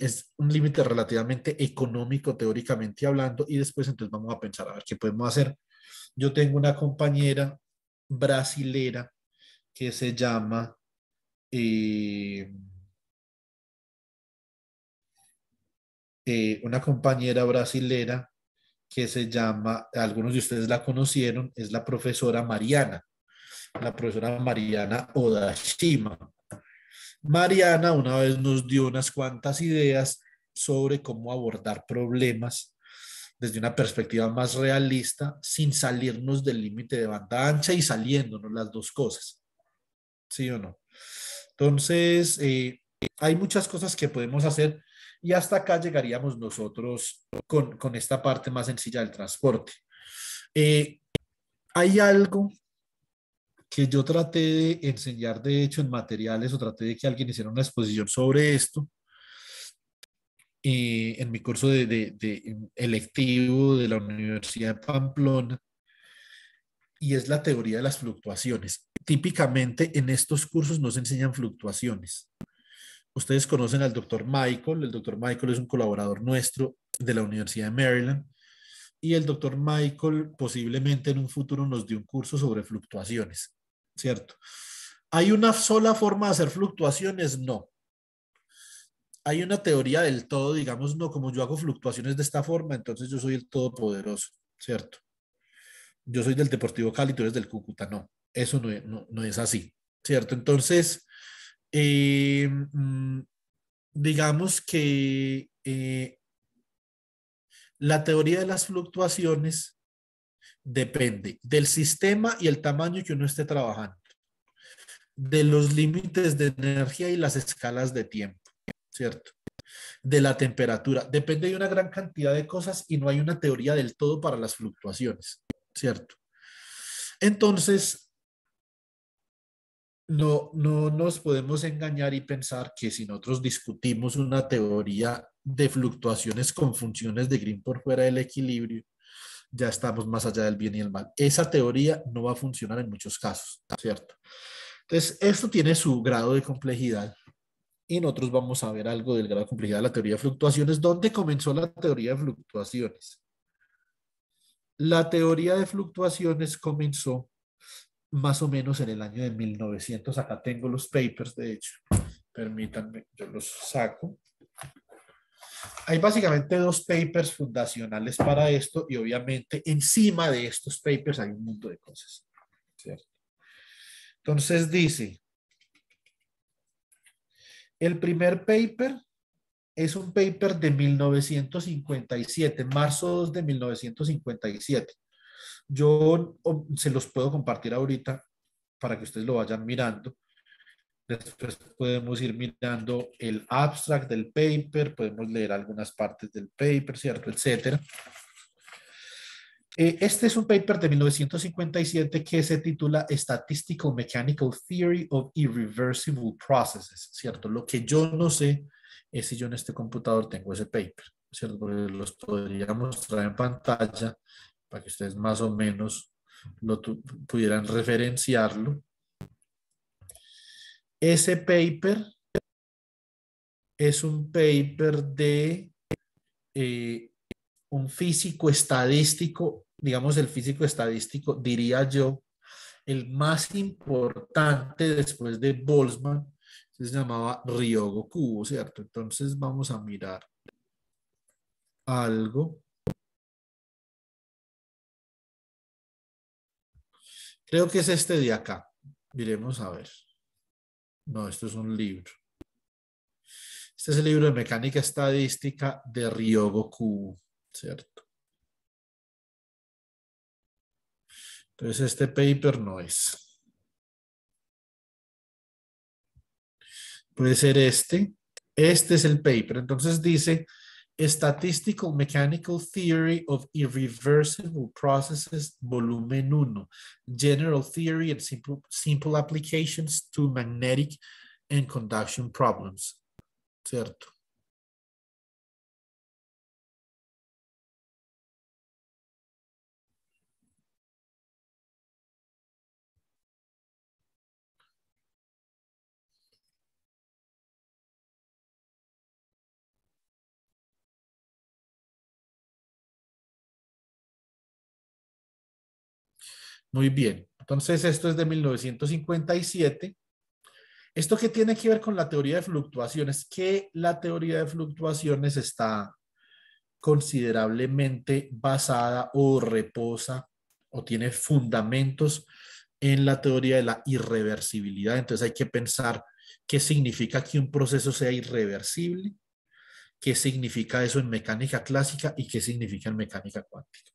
es un límite relativamente económico teóricamente hablando y después entonces vamos a pensar a ver qué podemos hacer. Yo tengo una compañera brasilera que se llama eh, eh, una compañera brasilera que se llama, algunos de ustedes la conocieron, es la profesora Mariana, la profesora Mariana Odashima. Mariana una vez nos dio unas cuantas ideas sobre cómo abordar problemas desde una perspectiva más realista, sin salirnos del límite de banda ancha y saliéndonos las dos cosas. ¿Sí o no? Entonces, eh, hay muchas cosas que podemos hacer y hasta acá llegaríamos nosotros con, con esta parte más sencilla del transporte. Eh, hay algo que yo traté de enseñar, de hecho, en materiales o traté de que alguien hiciera una exposición sobre esto eh, en mi curso de, de, electivo de la Universidad de Pamplona, y es la teoría de las fluctuaciones. Típicamente en estos cursos no se enseñan fluctuaciones. Ustedes conocen al doctor Michael, el doctor Michael es un colaborador nuestro de la Universidad de Maryland, y el doctor Michael posiblemente en un futuro nos dio un curso sobre fluctuaciones. ¿cierto? ¿Hay una sola forma de hacer fluctuaciones? No. Hay una teoría del todo, digamos, no, como yo hago fluctuaciones de esta forma, entonces yo soy el todopoderoso, ¿cierto? Yo soy del Deportivo Cali, tú eres del Cúcuta, no, eso no, es así, ¿cierto? Entonces, eh, mm, digamos que eh, la teoría de las fluctuaciones depende del sistema y el tamaño que uno esté trabajando, de los límites de energía y las escalas de tiempo, ¿cierto? De la temperatura. Depende de una gran cantidad de cosas y no hay una teoría del todo para las fluctuaciones, ¿cierto? Entonces, no, no nos podemos engañar y pensar que si nosotros discutimos una teoría de fluctuaciones con funciones de Green por fuera del equilibrio, ya estamos más allá del bien y el mal. Esa teoría no va a funcionar en muchos casos, ¿cierto? Entonces, esto tiene su grado de complejidad y nosotros vamos a ver algo del grado de complejidad de la teoría de fluctuaciones. ¿Dónde comenzó la teoría de fluctuaciones? La teoría de fluctuaciones comenzó más o menos en el año de 1900. Acá tengo los papers, de hecho. Permítanme, yo los saco. Hay básicamente dos papers fundacionales para esto y obviamente encima de estos papers hay un mundo de cosas. Entonces dice, el primer paper es un paper de 1957, marzo de 1957. Yo oh, se los puedo compartir ahorita para que ustedes lo vayan mirando. Después podemos ir mirando el abstract del paper, podemos leer algunas partes del paper, ¿cierto? Etcétera. Eh, este es un paper de 1957 que se titula Statistical Mechanical Theory of Irreversible Processes, ¿cierto? Lo que yo no sé es si yo en este computador tengo ese paper, ¿cierto? Porque los podría mostrar en pantalla para que ustedes más o menos lo pudieran referenciarlo. Ese paper es un paper de eh, un físico estadístico, digamos el físico estadístico, diría yo, el más importante después de Boltzmann, se llamaba Ryogo Kubo, ¿cierto? Entonces vamos a mirar algo. Creo que es este de acá. Miremos a ver. No, esto es un libro. Este es el libro de mecánica estadística de Ryogo ¿cierto? Entonces este paper no es. Puede ser este. Este es el paper. Entonces dice Statistical Mechanical Theory of Irreversible Processes, Volumen 1, General Theory and Simple, simple Applications to Magnetic and Conduction Problems, Certo. Muy bien, entonces esto es de 1957. ¿Esto qué tiene que ver con la teoría de fluctuaciones? Que la teoría de fluctuaciones está considerablemente basada o reposa o tiene fundamentos en la teoría de la irreversibilidad. Entonces hay que pensar qué significa que un proceso sea irreversible, qué significa eso en mecánica clásica y qué significa en mecánica cuántica.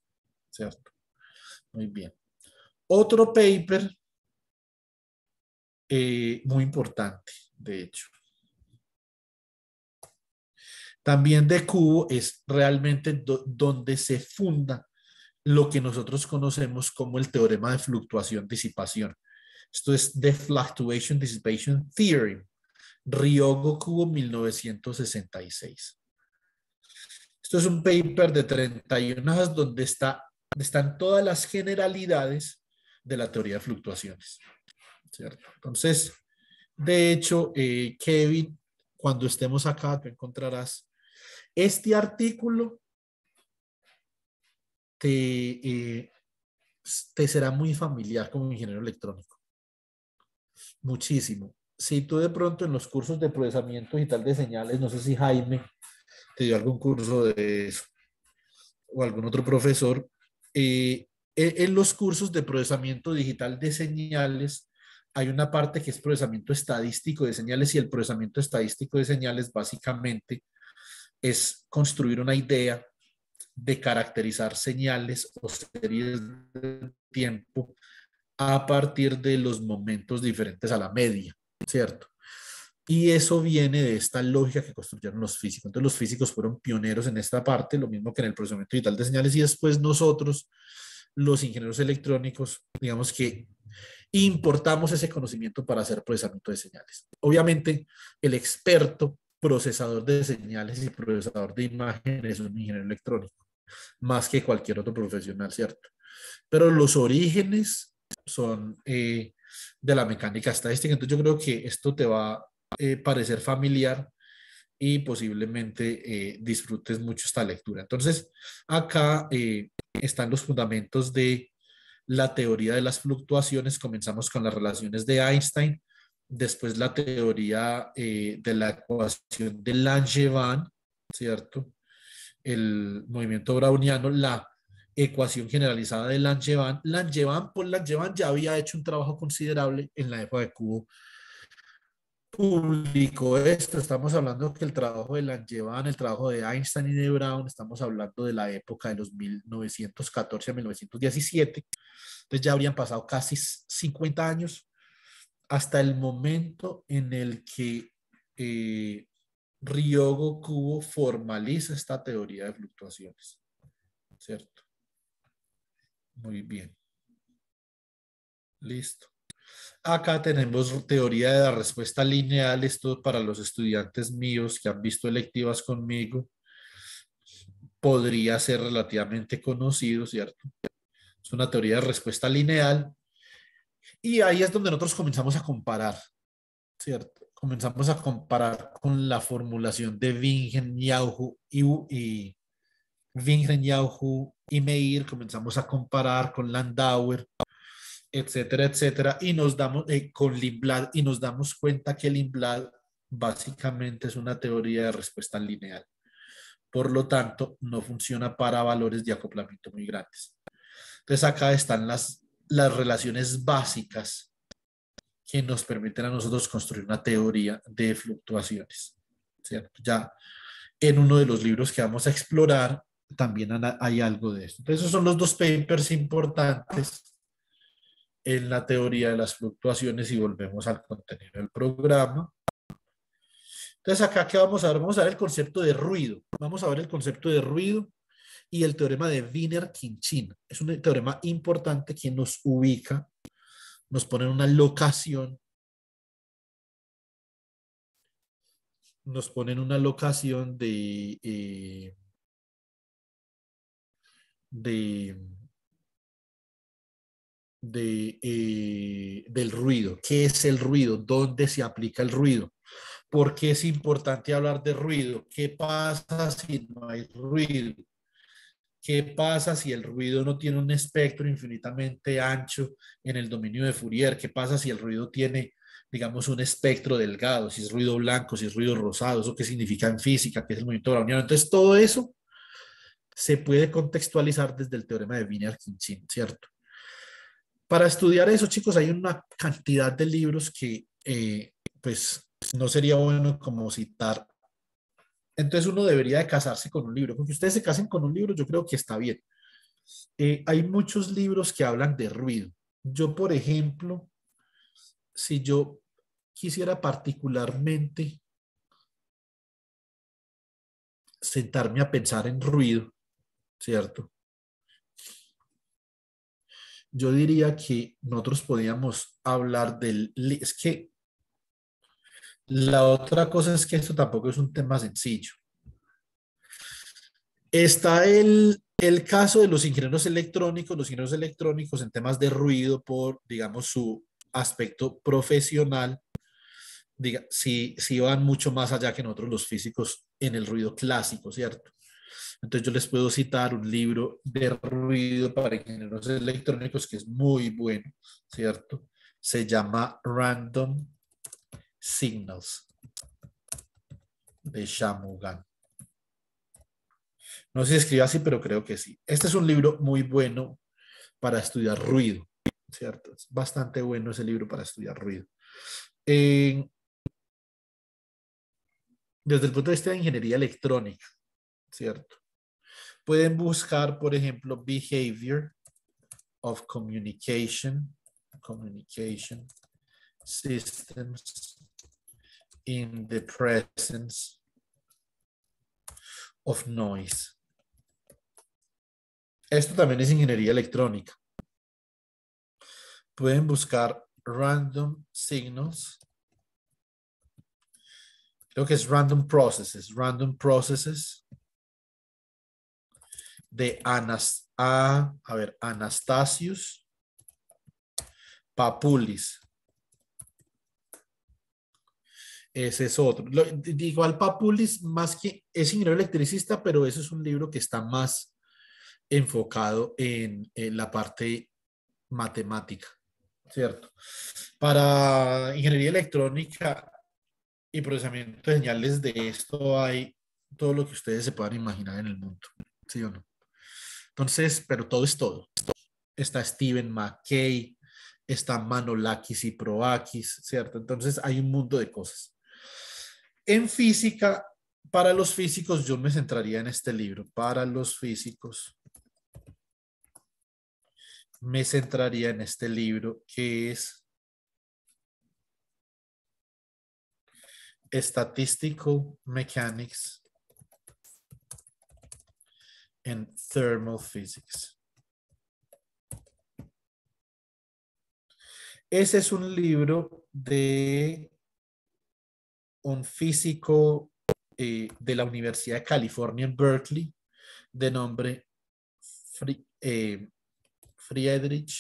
¿Cierto? Muy bien. Otro paper eh, muy importante, de hecho. También de Cubo es realmente donde se funda lo que nosotros conocemos como el teorema de fluctuación-disipación. Esto es The Fluctuation Dissipation Theory, Ryogo Kubo 1966. Esto es un paper de 31 hojas donde está, están todas las generalidades de la teoría de fluctuaciones. ¿cierto? Entonces, de hecho, eh, Kevin, cuando estemos acá, te encontrarás este artículo. Te, eh, te será muy familiar como ingeniero electrónico. Muchísimo. Si tú de pronto en los cursos de procesamiento digital de señales, no sé si Jaime te dio algún curso de eso o algún otro profesor, y eh, e, en los cursos de procesamiento digital de señales hay una parte que es procesamiento estadístico de señales y el procesamiento estadístico de señales básicamente es construir una idea de caracterizar señales o series de tiempo a partir de los momentos diferentes a la media, ¿cierto? Y eso viene de esta lógica que construyeron los físicos. Entonces los físicos fueron pioneros en esta parte, lo mismo que en el procesamiento digital de señales y después nosotros los ingenieros electrónicos, digamos que importamos ese conocimiento para hacer procesamiento de señales. Obviamente, el experto procesador de señales y procesador de imágenes es un ingeniero electrónico, más que cualquier otro profesional, ¿cierto? Pero los orígenes son eh, de la mecánica estadística, entonces yo creo que esto te va a eh, parecer familiar y posiblemente eh, disfrutes mucho esta lectura. Entonces, acá eh, están los fundamentos de la teoría de las fluctuaciones. Comenzamos con las relaciones de Einstein, después la teoría eh, de la ecuación de Langevin, ¿cierto? El movimiento browniano, la ecuación generalizada de Langevin. Langevin, por Langevin ya había hecho un trabajo considerable en la época de Cubo Público esto, estamos hablando que el trabajo de Langevin, el trabajo de Einstein y de Brown, estamos hablando de la época de los 1914 a 1917, entonces ya habrían pasado casi 50 años hasta el momento en el que eh, cubo formaliza esta teoría de fluctuaciones, ¿cierto? Muy bien. Listo. Acá tenemos teoría de la respuesta lineal, esto para los estudiantes míos que han visto electivas conmigo, podría ser relativamente conocido, ¿cierto? Es una teoría de respuesta lineal y ahí es donde nosotros comenzamos a comparar, ¿cierto? Comenzamos a comparar con la formulación de Wingen, Yauhu y, y Wingen, Yauhu y Meir, comenzamos a comparar con Landauer, etcétera, etcétera, y nos damos eh, con Limblad y nos damos cuenta que Limblad básicamente es una teoría de respuesta lineal. Por lo tanto, no funciona para valores de acoplamiento muy grandes. Entonces acá están las, las relaciones básicas que nos permiten a nosotros construir una teoría de fluctuaciones. Ya en uno de los libros que vamos a explorar también hay algo de esto. Entonces esos son los dos papers importantes en la teoría de las fluctuaciones y volvemos al contenido del programa. Entonces, acá que vamos a ver, vamos a ver el concepto de ruido. Vamos a ver el concepto de ruido y el teorema de Wiener-Kinchin. Es un teorema importante que nos ubica, nos pone en una locación, nos pone en una locación de, eh, de de, eh, del ruido. ¿Qué es el ruido? ¿Dónde se aplica el ruido? ¿Por qué es importante hablar de ruido? ¿Qué pasa si no hay ruido? ¿Qué pasa si el ruido no tiene un espectro infinitamente ancho en el dominio de Fourier? ¿Qué pasa si el ruido tiene, digamos, un espectro delgado? Si es ruido blanco, si es ruido rosado, eso qué significa en física, qué es el movimiento de la unión. Entonces, todo eso se puede contextualizar desde el teorema de wiener kinchin ¿cierto? Para estudiar eso, chicos, hay una cantidad de libros que, eh, pues, no sería bueno como citar. Entonces uno debería de casarse con un libro. que ustedes se casen con un libro, yo creo que está bien. Eh, hay muchos libros que hablan de ruido. Yo, por ejemplo, si yo quisiera particularmente sentarme a pensar en ruido, ¿cierto? yo diría que nosotros podíamos hablar del... Es que la otra cosa es que esto tampoco es un tema sencillo. Está el, el caso de los ingenieros electrónicos, los ingenieros electrónicos en temas de ruido por, digamos, su aspecto profesional, diga, si, si van mucho más allá que nosotros los físicos en el ruido clásico, ¿cierto? Entonces yo les puedo citar un libro de ruido para ingenieros electrónicos que es muy bueno, ¿cierto? Se llama Random Signals de Shamugan. No sé si escribe así, pero creo que sí. Este es un libro muy bueno para estudiar ruido, ¿cierto? Es bastante bueno ese libro para estudiar ruido. desde el punto de vista de ingeniería electrónica, ¿cierto? Pueden buscar, por ejemplo, behavior of communication, communication systems in the presence of noise. Esto también es ingeniería electrónica. Pueden buscar random signals. Creo que es random processes, random processes de a, ver, Anastasius Papulis. Ese es otro. Lo, al Papulis, más que es ingeniero electricista, pero ese es un libro que está más enfocado en, en la parte matemática, ¿cierto? Para ingeniería electrónica y procesamiento de señales de esto hay todo lo que ustedes se puedan imaginar en el mundo, ¿sí o no? Entonces, pero todo es todo. Está Stephen McKay, está Manolakis y Proakis, ¿cierto? Entonces hay un mundo de cosas. En física, para los físicos, yo me centraría en este libro. Para los físicos, me centraría en este libro que es Statistical Mechanics en thermal physics. Ese es un libro de un físico eh, de la Universidad de California en Berkeley, de nombre eh, Friedrich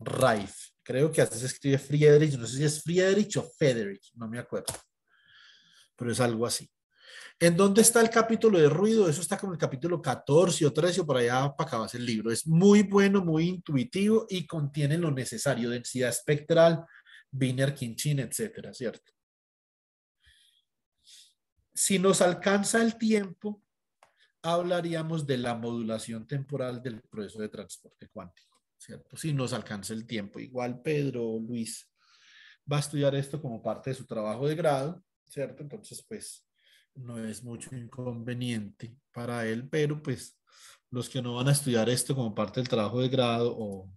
Reif. Creo que hace se escribe Friedrich, no sé si es Friedrich o Federich, no me acuerdo, pero es algo así. ¿En dónde está el capítulo de ruido? Eso está como el capítulo 14 o 13 o por allá para acabar el libro. Es muy bueno, muy intuitivo y contiene lo necesario, densidad espectral, Wiener, kinchin etcétera, ¿cierto? Si nos alcanza el tiempo, hablaríamos de la modulación temporal del proceso de transporte cuántico, ¿cierto? Si nos alcanza el tiempo. Igual Pedro Luis va a estudiar esto como parte de su trabajo de grado, ¿cierto? Entonces, pues, no es mucho inconveniente para él, pero pues los que no van a estudiar esto como parte del trabajo de grado o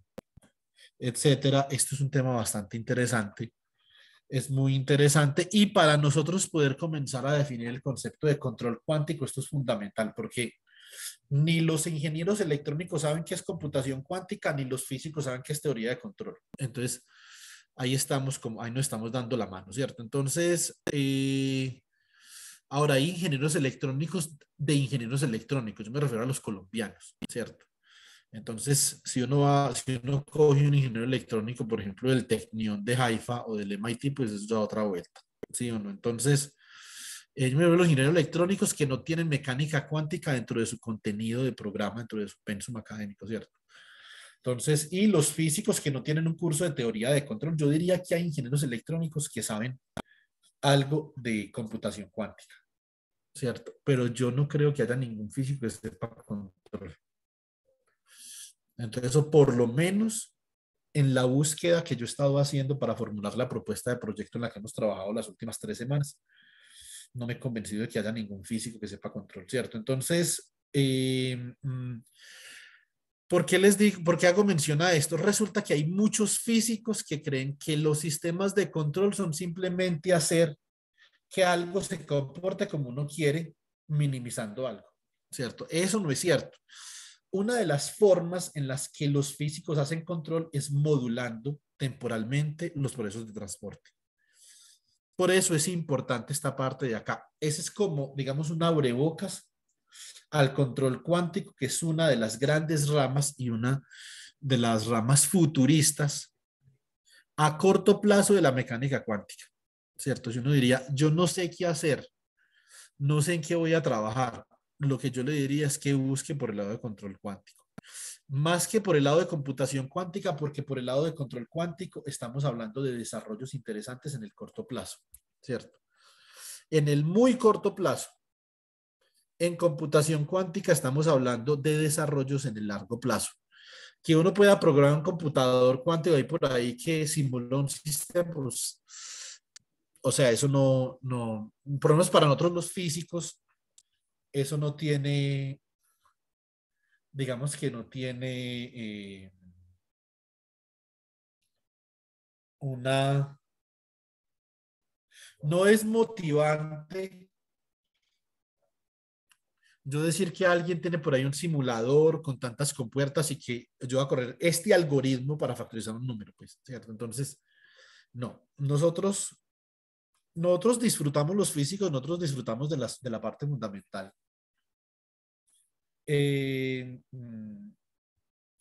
etcétera, esto es un tema bastante interesante. Es muy interesante y para nosotros poder comenzar a definir el concepto de control cuántico, esto es fundamental porque ni los ingenieros electrónicos saben qué es computación cuántica, ni los físicos saben qué es teoría de control. Entonces, ahí estamos, como ahí nos estamos dando la mano, ¿cierto? Entonces, eh, Ahora hay ingenieros electrónicos de ingenieros electrónicos, yo me refiero a los colombianos, ¿cierto? Entonces, si uno va, si uno coge un ingeniero electrónico, por ejemplo, del Technion de Haifa o del MIT, pues es ya otra vuelta, ¿sí o no? Entonces, yo me veo los ingenieros electrónicos que no tienen mecánica cuántica dentro de su contenido de programa, dentro de su pensum académico, ¿cierto? Entonces, y los físicos que no tienen un curso de teoría de control, yo diría que hay ingenieros electrónicos que saben algo de computación cuántica, ¿cierto? Pero yo no creo que haya ningún físico que sepa control. Entonces, o por lo menos en la búsqueda que yo he estado haciendo para formular la propuesta de proyecto en la que hemos trabajado las últimas tres semanas, no me he convencido de que haya ningún físico que sepa control, ¿cierto? Entonces, eh, mm, ¿Por qué les digo, por qué hago mención a esto? Resulta que hay muchos físicos que creen que los sistemas de control son simplemente hacer que algo se comporte como uno quiere, minimizando algo, ¿cierto? Eso no es cierto. Una de las formas en las que los físicos hacen control es modulando temporalmente los procesos de transporte. Por eso es importante esta parte de acá. Ese es como, digamos, un abrebocas al control cuántico, que es una de las grandes ramas y una de las ramas futuristas a corto plazo de la mecánica cuántica, ¿cierto? Si uno diría, yo no sé qué hacer, no sé en qué voy a trabajar, lo que yo le diría es que busque por el lado de control cuántico. Más que por el lado de computación cuántica, porque por el lado de control cuántico estamos hablando de desarrollos interesantes en el corto plazo, ¿cierto? En el muy corto plazo, en computación cuántica estamos hablando de desarrollos en el largo plazo. Que uno pueda programar un computador cuántico ahí por ahí que simula un sistema, pues, o sea, eso no, no, por lo menos para nosotros los físicos, eso no tiene, digamos que no tiene eh, una, no es motivante yo decir que alguien tiene por ahí un simulador con tantas compuertas y que yo voy a correr este algoritmo para factorizar un número, pues, ¿cierto? Entonces, no, nosotros, nosotros disfrutamos los físicos, nosotros disfrutamos de, las, de la parte fundamental. Eh,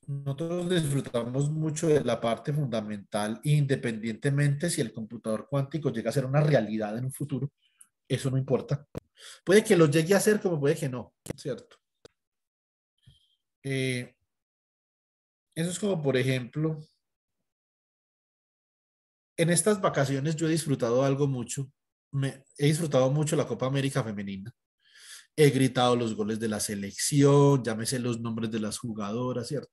nosotros disfrutamos mucho de la parte fundamental, independientemente si el computador cuántico llega a ser una realidad en un futuro, eso no importa. Puede que lo llegue a hacer como puede que no, ¿cierto? Eh, eso es como, por ejemplo, en estas vacaciones yo he disfrutado algo mucho. Me, he disfrutado mucho la Copa América Femenina. He gritado los goles de la selección, llámese los nombres de las jugadoras, ¿cierto?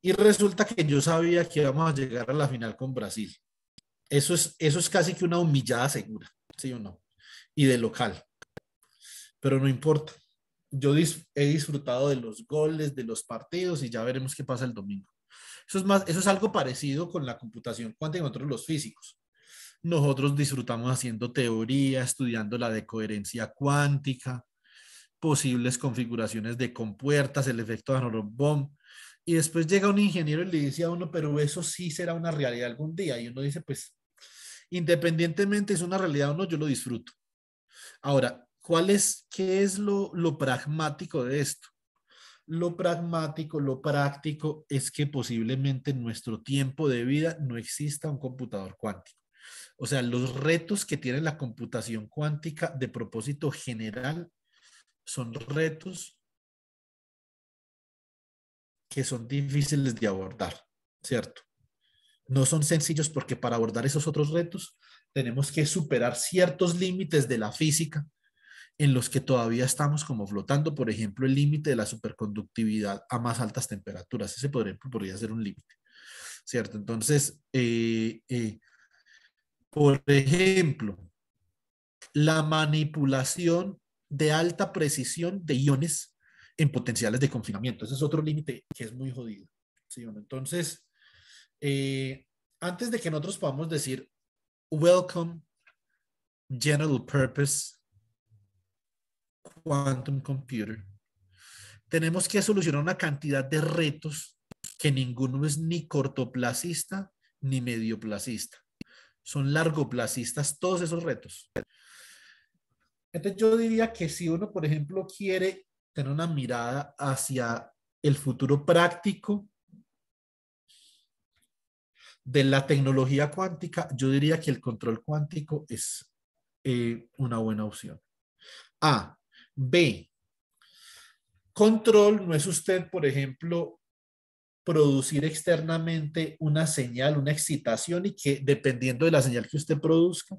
Y resulta que yo sabía que íbamos a llegar a la final con Brasil. Eso es, eso es casi que una humillada segura, ¿sí o no? y de local. Pero no importa. Yo he disfrutado de los goles, de los partidos y ya veremos qué pasa el domingo. Eso es, más, eso es algo parecido con la computación cuántica y nosotros los físicos. Nosotros disfrutamos haciendo teoría, estudiando la decoherencia coherencia cuántica, posibles configuraciones de compuertas, el efecto de bomb Y después llega un ingeniero y le dice a uno, pero eso sí será una realidad algún día. Y uno dice, pues, independientemente es una realidad o no, yo lo disfruto. Ahora, ¿cuál es, qué es lo, lo pragmático de esto? Lo pragmático, lo práctico es que posiblemente en nuestro tiempo de vida no exista un computador cuántico. O sea, los retos que tiene la computación cuántica de propósito general son retos que son difíciles de abordar, ¿cierto? No son sencillos porque para abordar esos otros retos tenemos que superar ciertos límites de la física en los que todavía estamos como flotando, por ejemplo, el límite de la superconductividad a más altas temperaturas. Ese podría, ser un límite, ¿cierto? Entonces, eh, eh, por ejemplo, la manipulación de alta precisión de iones en potenciales de confinamiento. Ese es otro límite que es muy jodido. ¿sí? entonces, eh, antes de que nosotros podamos decir, welcome general purpose quantum computer, tenemos que solucionar una cantidad de retos que ninguno es ni cortoplacista ni medioplacista. Son largoplacistas todos esos retos. Entonces yo diría que si uno, por ejemplo, quiere tener una mirada hacia el futuro práctico de la tecnología cuántica, yo diría que el control cuántico es eh, una buena opción. A. B. Control no es usted, por ejemplo, producir externamente una señal, una excitación y que dependiendo de la señal que usted produzca,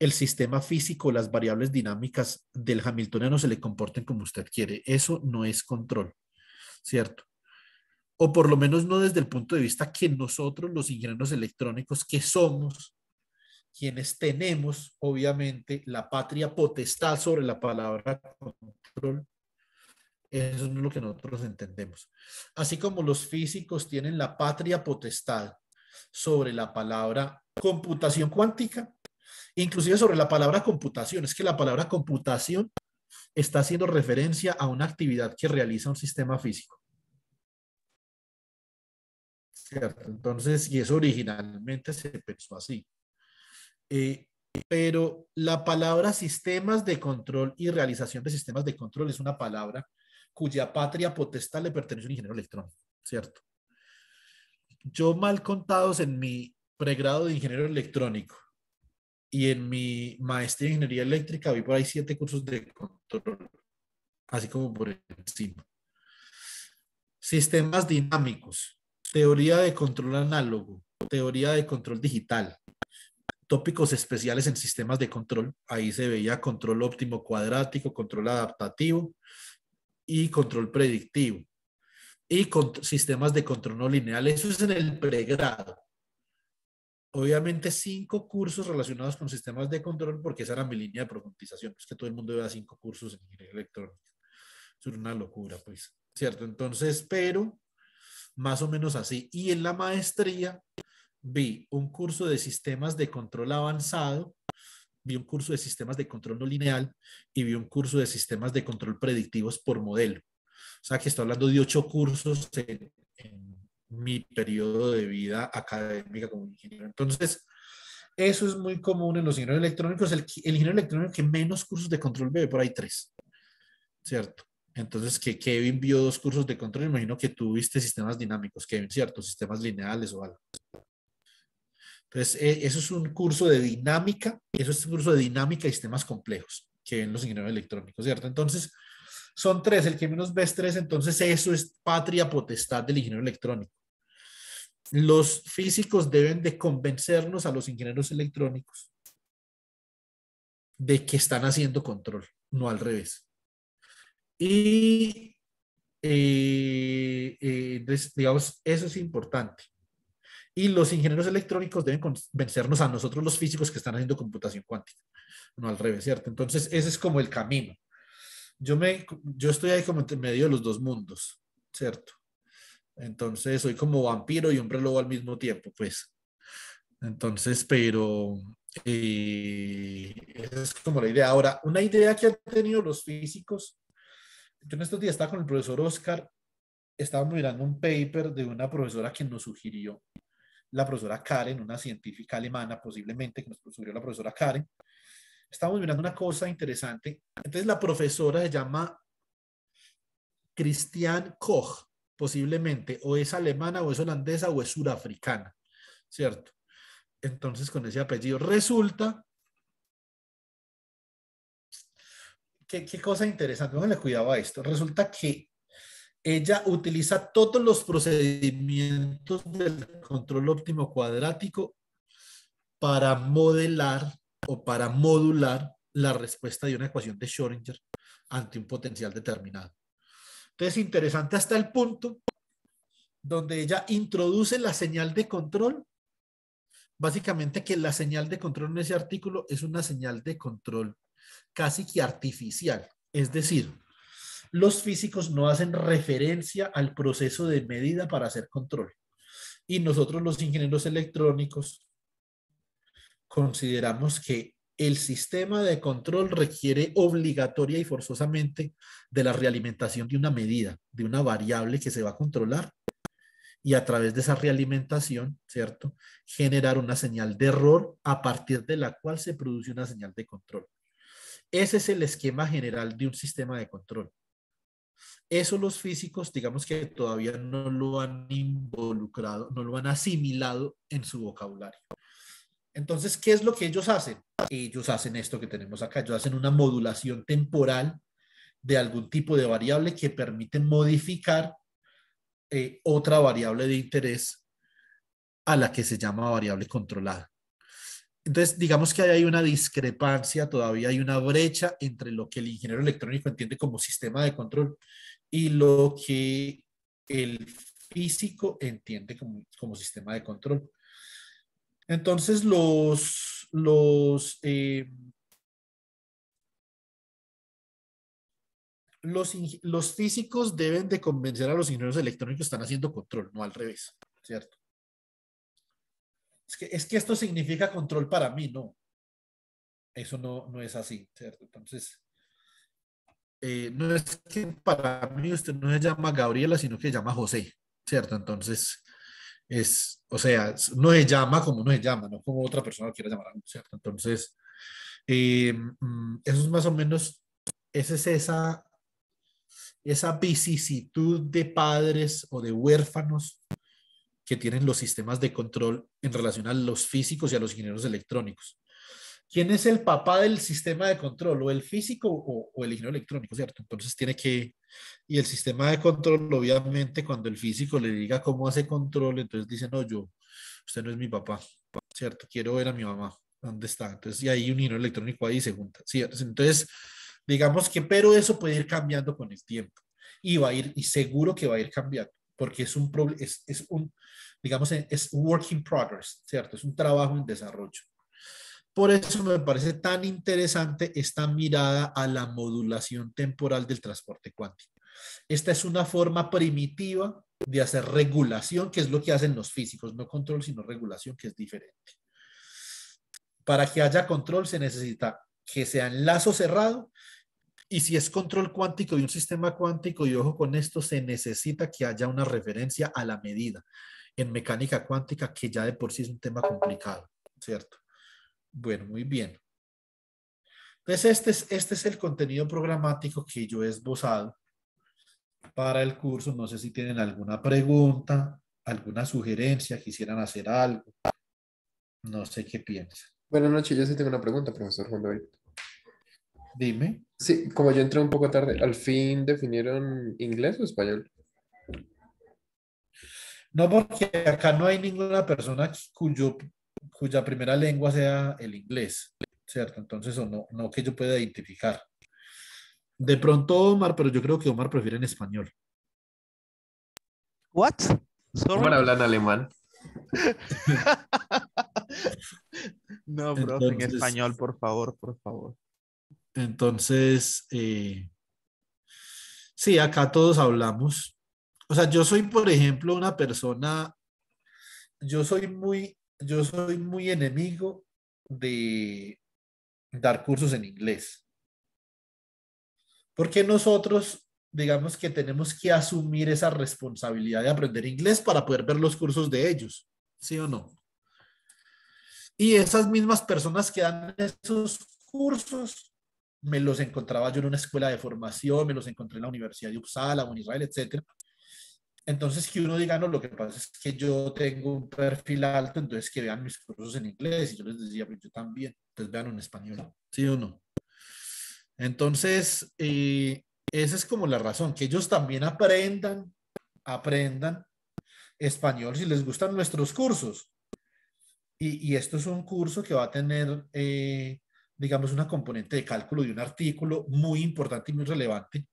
el sistema físico, las variables dinámicas del hamiltoniano se le comporten como usted quiere. Eso no es control, ¿cierto? o por lo menos no desde el punto de vista que nosotros los ingenieros electrónicos que somos, quienes tenemos obviamente la patria potestad sobre la palabra control, eso es lo que nosotros entendemos. Así como los físicos tienen la patria potestad sobre la palabra computación cuántica, inclusive sobre la palabra computación, es que la palabra computación está haciendo referencia a una actividad que realiza un sistema físico. Entonces, y eso originalmente se pensó así. Eh, pero la palabra sistemas de control y realización de sistemas de control es una palabra cuya patria potestad le pertenece a un ingeniero electrónico, ¿cierto? Yo mal contados en mi pregrado de ingeniero electrónico y en mi maestría en ingeniería eléctrica vi por ahí siete cursos de control, así como por encima. Sistemas dinámicos, teoría de control análogo, teoría de control digital, tópicos especiales en sistemas de control. Ahí se veía control óptimo cuadrático, control adaptativo y control predictivo. Y sistemas de control no lineal. Eso es en el pregrado. Obviamente cinco cursos relacionados con sistemas de control porque esa era mi línea de profundización. Es que todo el mundo ve cinco cursos en ingeniería electrónica. Es una locura, pues. ¿Cierto? Entonces, pero más o menos así. Y en la maestría vi un curso de sistemas de control avanzado, vi un curso de sistemas de control no lineal y vi un curso de sistemas de control predictivos por modelo. O sea que estoy hablando de ocho cursos en, mi periodo de vida académica como ingeniero. Entonces, eso es muy común en los ingenieros electrónicos. El, el ingeniero electrónico que menos cursos de control ve, por ahí tres, ¿cierto? Entonces, que Kevin vio dos cursos de control, imagino que tú viste sistemas dinámicos, Kevin, ¿cierto? Sistemas lineales o algo. Entonces, e, eso es un curso de dinámica, eso es un curso de dinámica y sistemas complejos que ven los ingenieros electrónicos, ¿cierto? Entonces, son tres, el que menos ve tres, entonces eso es patria potestad del ingeniero electrónico. Los físicos deben de convencernos a los ingenieros electrónicos de que están haciendo control, no al revés. Y, eh, eh, digamos, eso es importante. Y los ingenieros electrónicos deben convencernos a nosotros los físicos que están haciendo computación cuántica, no al revés, ¿cierto? Entonces, ese es como el camino. Yo, me, yo estoy ahí como en medio de los dos mundos, ¿cierto? Entonces, soy como vampiro y hombre lobo al mismo tiempo, pues. Entonces, pero eh, esa es como la idea. Ahora, una idea que han tenido los físicos yo en estos días estaba con el profesor Oscar, estábamos mirando un paper de una profesora que nos sugirió, la profesora Karen, una científica alemana posiblemente, que nos sugirió la profesora Karen. Estábamos mirando una cosa interesante. Entonces la profesora se llama Christian Koch, posiblemente, o es alemana, o es holandesa, o es surafricana, ¿cierto? Entonces con ese apellido. Resulta qué, cosa interesante, no le cuidaba esto. Resulta que ella utiliza todos los procedimientos del control óptimo cuadrático para modelar o para modular la respuesta de una ecuación de Schrödinger ante un potencial determinado. Entonces, interesante hasta el punto donde ella introduce la señal de control. Básicamente que la señal de control en ese artículo es una señal de control casi que artificial. Es decir, los físicos no hacen referencia al proceso de medida para hacer control. Y nosotros los ingenieros electrónicos consideramos que el sistema de control requiere obligatoria y forzosamente de la realimentación de una medida, de una variable que se va a controlar y a través de esa realimentación, ¿cierto? Generar una señal de error a partir de la cual se produce una señal de control. Ese es el esquema general de un sistema de control. Eso los físicos, digamos que todavía no lo han involucrado, no lo han asimilado en su vocabulario. Entonces, ¿qué es lo que ellos hacen? Ellos hacen esto que tenemos acá, ellos hacen una modulación temporal de algún tipo de variable que permite modificar eh, otra variable de interés a la que se llama variable controlada. Entonces, digamos que hay una discrepancia, todavía hay una brecha entre lo que el ingeniero electrónico entiende como sistema de control y lo que el físico entiende como, sistema de control. Entonces, los, eh, los físicos deben de convencer a los ingenieros electrónicos que están haciendo control, no al revés, ¿cierto? es que, es que esto significa control para mí, no. Eso no, no es así, ¿cierto? Entonces, eh, no es que para mí usted no se llama Gabriela, sino que se llama José, ¿cierto? Entonces, es, o sea, no se llama como no se llama, no como otra persona quiera llamar ¿cierto? Entonces, eh, mm, eso es más o menos, esa es esa, esa vicisitud de padres o de huérfanos que tienen los sistemas de control en relación a los físicos y a los ingenieros electrónicos. ¿Quién es el papá del sistema de control? ¿O el físico o, el ingeniero electrónico, cierto? Entonces tiene que... Y el sistema de control, obviamente, cuando el físico le diga cómo hace control, entonces dice, no, yo, usted no es mi papá, ¿cierto? Quiero ver a mi mamá, ¿dónde está? Entonces, y ahí un ingeniero electrónico ahí se junta, ¿cierto? Entonces, digamos que, pero eso puede ir cambiando con el tiempo y va a ir, y seguro que va a ir cambiando porque es un, es, es un digamos, e, es work progress, ¿cierto? Es un trabajo en desarrollo. Por eso me parece tan interesante esta mirada a la modulación temporal del transporte cuántico. Esta es una forma primitiva de hacer regulación, que es lo que hacen los físicos, no control, sino regulación, que es diferente. Para que haya control se necesita que sea en lazo cerrado y si es control cuántico de un sistema cuántico, y ojo con esto, se necesita que haya una referencia a la medida en mecánica cuántica, que ya de por sí es un tema complicado, ¿cierto? Bueno, muy bien. Entonces, este es, este es el contenido programático que yo he esbozado para el curso. No sé si tienen alguna pregunta, alguna sugerencia, quisieran hacer algo. No sé qué piensan. Buenas noches, yo sí tengo una pregunta, profesor Juan David. Dime. Sí, como yo entré un poco tarde, ¿al fin definieron inglés o español? No, porque acá no hay ninguna persona cuyo, cuya primera lengua sea el inglés, ¿cierto? Entonces, o no, no que yo pueda identificar. De pronto Omar, pero yo creo que Omar prefiere en español. What? Omar habla alemán. [laughs] no, bro, en español, por favor, por favor. Entonces, eh, sí, acá todos hablamos. O sea, yo soy, por ejemplo, una persona, yo soy muy, yo soy muy enemigo de dar cursos en inglés. Porque nosotros, digamos que tenemos que asumir esa responsabilidad de aprender inglés para poder ver los cursos de ellos, ¿sí o no? Y esas mismas personas que dan esos cursos me los encontraba yo en una escuela de formación, me los encontré en la Universidad de Uppsala en Israel, etc. Entonces, que uno diga, no, lo que pasa es que yo tengo un perfil alto, entonces que vean mis cursos en inglés. Y yo les decía, pues yo también, entonces vean en español, ¿sí o no? Entonces, eh, esa es como la razón, que ellos también aprendan, aprendan español si les gustan nuestros cursos. Y, y esto es un curso que va a tener eh, digamos, una componente de cálculo de un artículo muy importante y muy relevante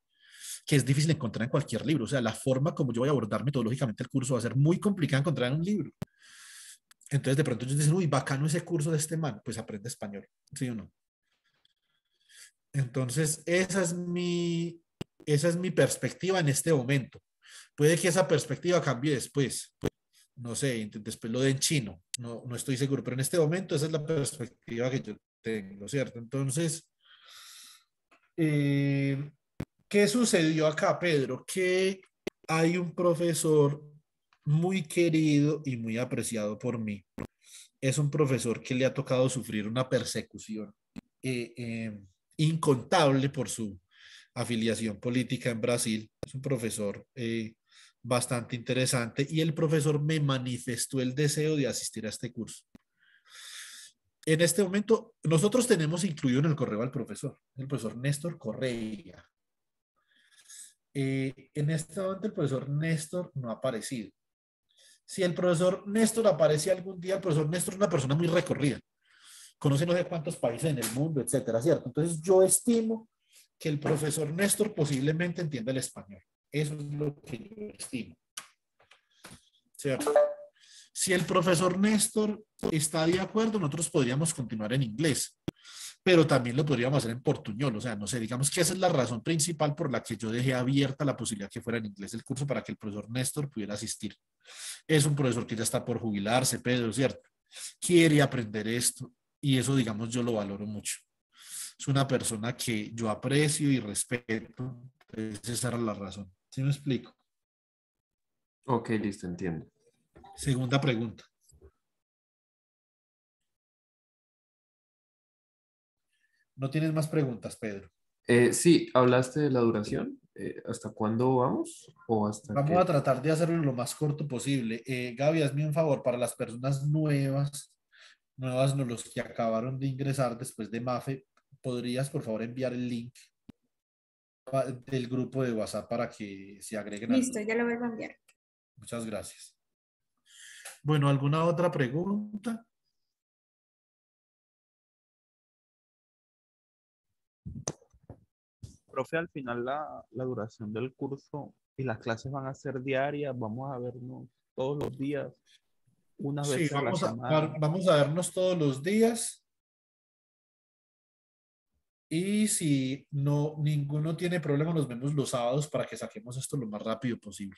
que es difícil encontrar en cualquier libro. O sea, la forma como yo voy a abordar metodológicamente el curso va a ser muy complicada encontrar en un libro. Entonces, de pronto ellos dicen, uy, bacano ese curso de este man, pues aprende español, ¿sí o no? Entonces, esa es mi, esa es mi perspectiva en este momento. Puede que esa perspectiva cambie después. No sé, después lo den chino. No, no estoy seguro, pero en este momento esa es la perspectiva que yo tengo, ¿cierto? Entonces, eh, ¿qué sucedió acá, Pedro? Que hay un profesor muy querido y muy apreciado por mí. Es un profesor que le ha tocado sufrir una persecución eh, eh, incontable por su afiliación política en Brasil. Es un profesor bastante interesante y el profesor me manifestó el deseo de asistir a este curso en este momento, nosotros tenemos incluido en el correo al profesor, el profesor Néstor Correa. Eh, en este momento el profesor Néstor no ha aparecido. Si el profesor Néstor aparece algún día, el profesor Néstor es una persona muy recorrida, conoce no sé cuántos países en el mundo, etcétera, ¿cierto? Entonces yo estimo que el profesor Néstor posiblemente entienda el español. Eso es lo que yo estimo. ¿Cierto? Si el profesor Néstor está de acuerdo, nosotros podríamos continuar en inglés, pero también lo podríamos hacer en portuñol. O sea, no sé, digamos que esa es la razón principal por la que yo dejé abierta la posibilidad que fuera en inglés el curso para que el profesor Néstor pudiera asistir. Es un profesor que ya está por jubilarse, Pedro, ¿cierto? Quiere aprender esto y eso, digamos, yo lo valoro mucho. Es una persona que yo aprecio y respeto. Esa era la razón. ¿Sí me explico? Ok, listo, entiendo. Segunda pregunta. No tienes más preguntas, Pedro. Eh, sí, hablaste de la duración. Eh, ¿Hasta cuándo vamos? ¿O hasta vamos a tratar de hacerlo lo más corto posible. Eh, Gaby, hazme un favor para las personas nuevas, nuevas, no los que acabaron de ingresar después de MAFE, ¿podrías por favor enviar el link del grupo de WhatsApp para que se agreguen? Listo, ya lo voy a enviar. Muchas gracias. Bueno, ¿alguna otra pregunta? Profe, al final la, duración del curso y las clases van a ser diarias, vamos a vernos todos los días, una vez sí, vamos a vernos todos los días. Y si no, ninguno tiene problema, nos vemos los sábados para que saquemos esto lo más rápido posible.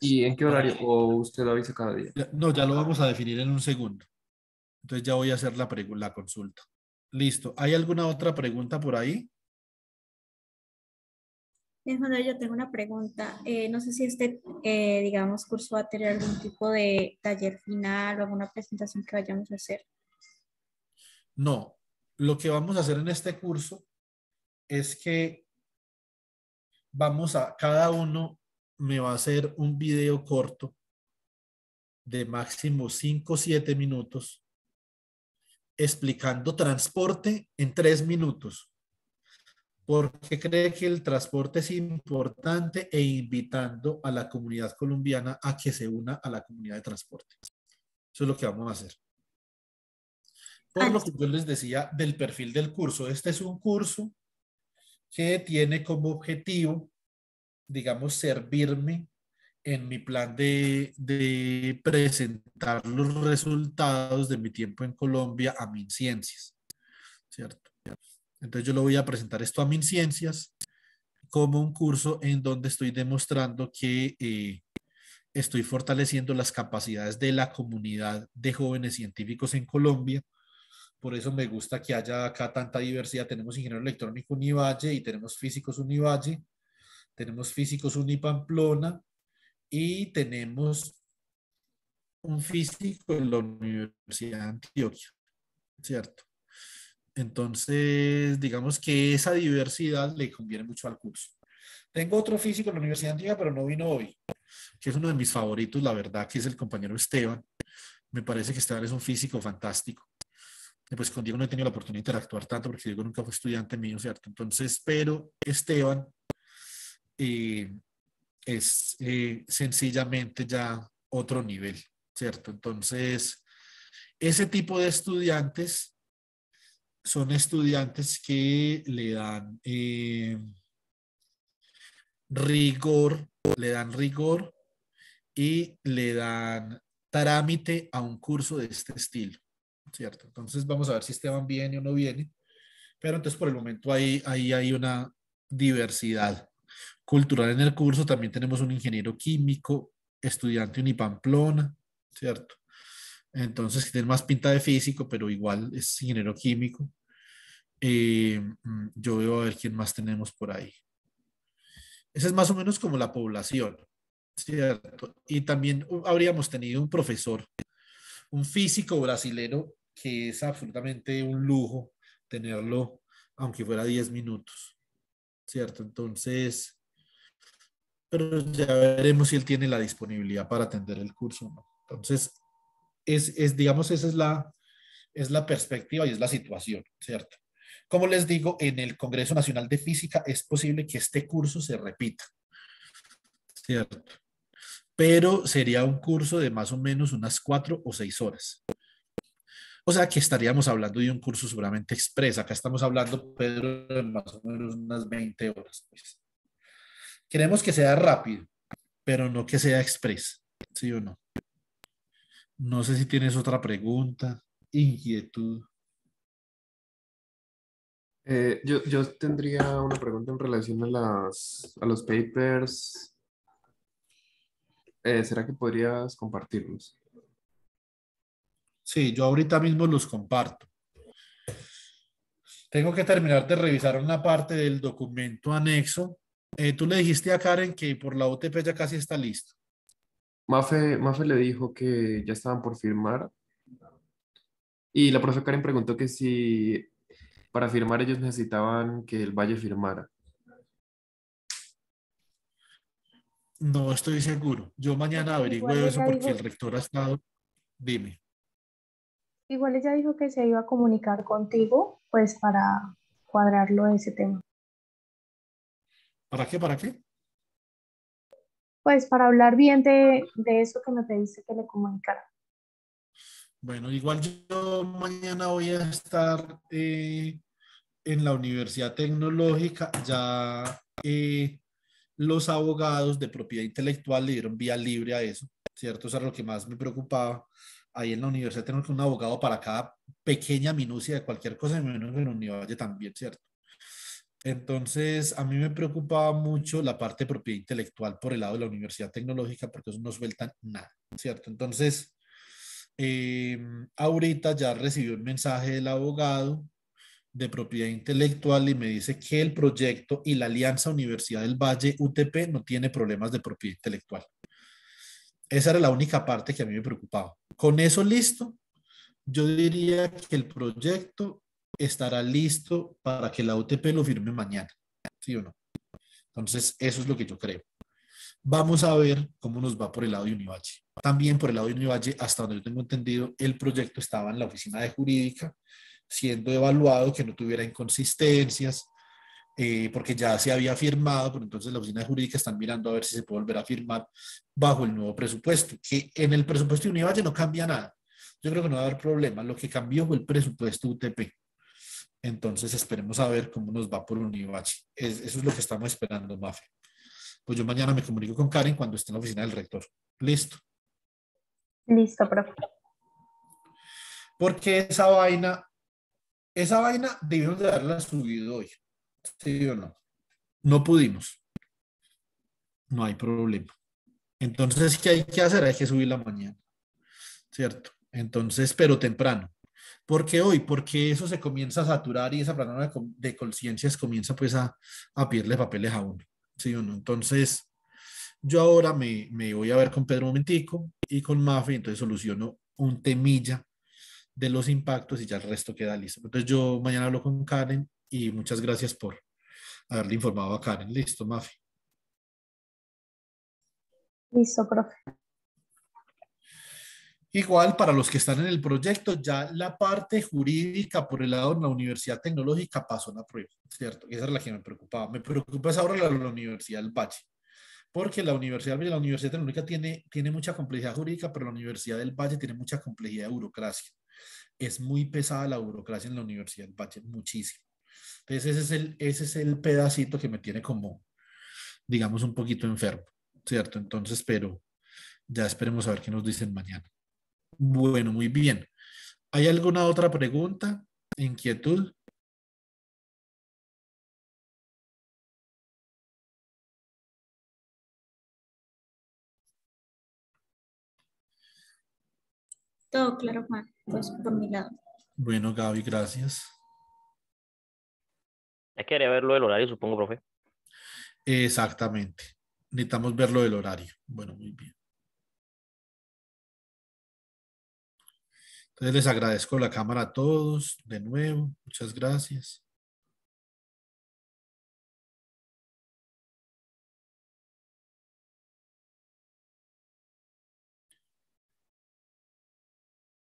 ¿Y en qué horario? ¿O usted lo avisa cada día? No, ya lo vamos a definir en un segundo. Entonces ya voy a hacer la, la consulta. Listo. ¿Hay alguna otra pregunta por ahí? yo tengo una pregunta. Eh, no sé si este, eh, digamos, curso va a tener algún tipo de taller final o alguna presentación que vayamos a hacer. No, lo que vamos a hacer en este curso es que vamos a cada uno me va a hacer un video corto de máximo 5 o 7 minutos explicando transporte en 3 minutos. Porque cree que el transporte es importante e invitando a la comunidad colombiana a que se una a la comunidad de transporte. Eso es lo que vamos a hacer. Por lo que yo les decía del perfil del curso, este es un curso que tiene como objetivo digamos, servirme en mi plan de, presentar los resultados de mi tiempo en Colombia a MinCiencias, ¿cierto? Entonces yo lo voy a presentar esto a MinCiencias como un curso en donde estoy demostrando que eh, estoy fortaleciendo las capacidades de la comunidad de jóvenes científicos en Colombia. Por eso me gusta que haya acá tanta diversidad. Tenemos ingeniero electrónico Univalle y tenemos físicos Univalle tenemos Físicos Unipamplona y tenemos un físico en la Universidad de Antioquia, ¿cierto? Entonces, digamos que esa diversidad le conviene mucho al curso. Tengo otro físico en la Universidad de Antioquia, pero no vino hoy, que es uno de mis favoritos, la verdad, que es el compañero Esteban. Me parece que Esteban es un físico fantástico. Pues con Diego no he tenido la oportunidad de interactuar tanto porque Diego nunca fue estudiante mío, ¿cierto? Entonces, pero Esteban es eh, sencillamente ya otro nivel, ¿cierto? Entonces, ese tipo de estudiantes son estudiantes que le dan eh, rigor, le dan rigor y le dan trámite a un curso de este estilo, ¿cierto? Entonces vamos a ver si Esteban bien o no viene, pero entonces por el momento ahí, ahí hay una diversidad cultural en el curso. También tenemos un ingeniero químico, estudiante Unipamplona, ¿cierto? Entonces, tiene más pinta de físico, pero igual es ingeniero químico. Eh, mm, yo veo a ver quién más tenemos por ahí. Esa es más o menos como la población, ¿cierto? Y también uh, habríamos tenido un profesor, un físico brasilero, que es absolutamente un lujo tenerlo, aunque fuera 10 minutos. ¿cierto? Entonces, pero ya veremos si él tiene la disponibilidad para atender el curso. ¿no? Entonces, es, es, digamos, esa es la, es la perspectiva y es la situación, ¿cierto? Como les digo, en el Congreso Nacional de Física es posible que este curso se repita, ¿cierto? Pero sería un curso de más o menos unas cuatro o seis horas. O sea que estaríamos hablando de un curso seguramente express. Acá estamos hablando, Pedro, de más o menos unas 20 horas. Pues. Queremos que sea rápido, pero no que sea express, ¿sí o no? No sé si tienes otra pregunta, inquietud. Eh, yo, tendría una pregunta en relación a, a los papers. Eh, ¿Será que podrías compartirlos? Sí, yo ahorita mismo los comparto. Tengo que terminar de revisar una parte del documento anexo. Eh, tú le dijiste a Karen que por la UTP ya casi está listo. Mafe, Mafe le dijo que ya estaban por firmar. Y la profe Karen preguntó que si para firmar ellos necesitaban que el Valle firmara. No estoy seguro. Yo mañana averigüe eso porque el rector ha estado. Dime. Igual ella dijo que se iba a comunicar contigo, pues para cuadrarlo en ese tema. ¿Para qué? ¿Para qué? Pues para hablar bien de, eso que me pediste que le comunicara. Bueno, igual yo mañana voy a estar eh, en la Universidad Tecnológica. Ya eh, los abogados de propiedad intelectual le dieron vía libre a eso, ¿cierto? Eso sea, lo que más me preocupaba ahí en la universidad tenemos un abogado para cada pequeña minucia de cualquier cosa, y menos en Valle también, ¿cierto? Entonces, a mí me preocupaba mucho la parte de propiedad intelectual por el lado de la universidad tecnológica, porque eso no sueltan nada, ¿cierto? Entonces, em, ahorita ya recibió un mensaje del abogado de propiedad intelectual y me dice que el proyecto y la Alianza Universidad del Valle UTP no tiene problemas de propiedad intelectual. Esa era la única parte que a mí me preocupaba. Con eso listo, yo diría que el proyecto estará listo para que la UTP lo firme mañana, ¿sí o no? Entonces, eso es lo que yo creo. Vamos a ver cómo nos va por el lado de Univalle. También por el lado de Univalle, hasta donde yo tengo entendido, el proyecto estaba en la oficina de jurídica, siendo evaluado que no tuviera inconsistencias, eh, porque ya se había firmado, pero entonces la oficina jurídica está mirando a ver si se puede volver a firmar bajo el nuevo presupuesto, que en el presupuesto de Univalle no cambia nada. Yo creo que no va a haber problema. Lo que cambió fue el presupuesto UTP. Entonces esperemos a ver cómo nos va por Univache, eso es lo que estamos esperando, Mafe. Pues yo mañana me comunico con Karen cuando esté en la oficina del rector. Listo. Listo, profe. Porque esa vaina, esa vaina debimos de haberla subido hoy sí o no. No pudimos. No hay problema. Entonces, ¿qué hay que hacer? Hay que subir la mañana, ¿cierto? Entonces, pero temprano. porque hoy? Porque eso se comienza a saturar y esa plana de conciencias comienza pues a, a pedirle papeles a uno, ¿sí o no? Entonces, yo ahora me, voy a ver con Pedro momentico y con Mafe, entonces soluciono un temilla de los impactos y ya el resto queda listo. Entonces yo mañana hablo con Karen y muchas gracias por haberle informado a Karen. Listo, Mafi. Listo, profe. Igual para los que están en el proyecto, ya la parte jurídica por el lado de la Universidad Tecnológica pasó una prueba, ¿cierto? Esa es la que me preocupaba. Me preocupa esa ahora la, Universidad del Valle, porque la Universidad, la Universidad Tecnológica tiene, tiene mucha complejidad jurídica, pero la Universidad del Valle tiene mucha complejidad de burocracia. Es muy pesada la burocracia en la Universidad del Valle, muchísimo. Entonces ese es el, ese pedacito que me tiene como, digamos, un poquito enfermo, ¿cierto? Entonces, pero ya esperemos a ver qué nos dicen mañana. Bueno, muy bien. ¿Hay alguna otra pregunta, inquietud? Todo claro, Juan, pues por mi lado. Bueno, Gaby, gracias. Es que verlo del horario, supongo, profe. Exactamente. Necesitamos verlo del horario. Bueno, muy bien. Entonces les agradezco la cámara a todos de nuevo. Muchas gracias.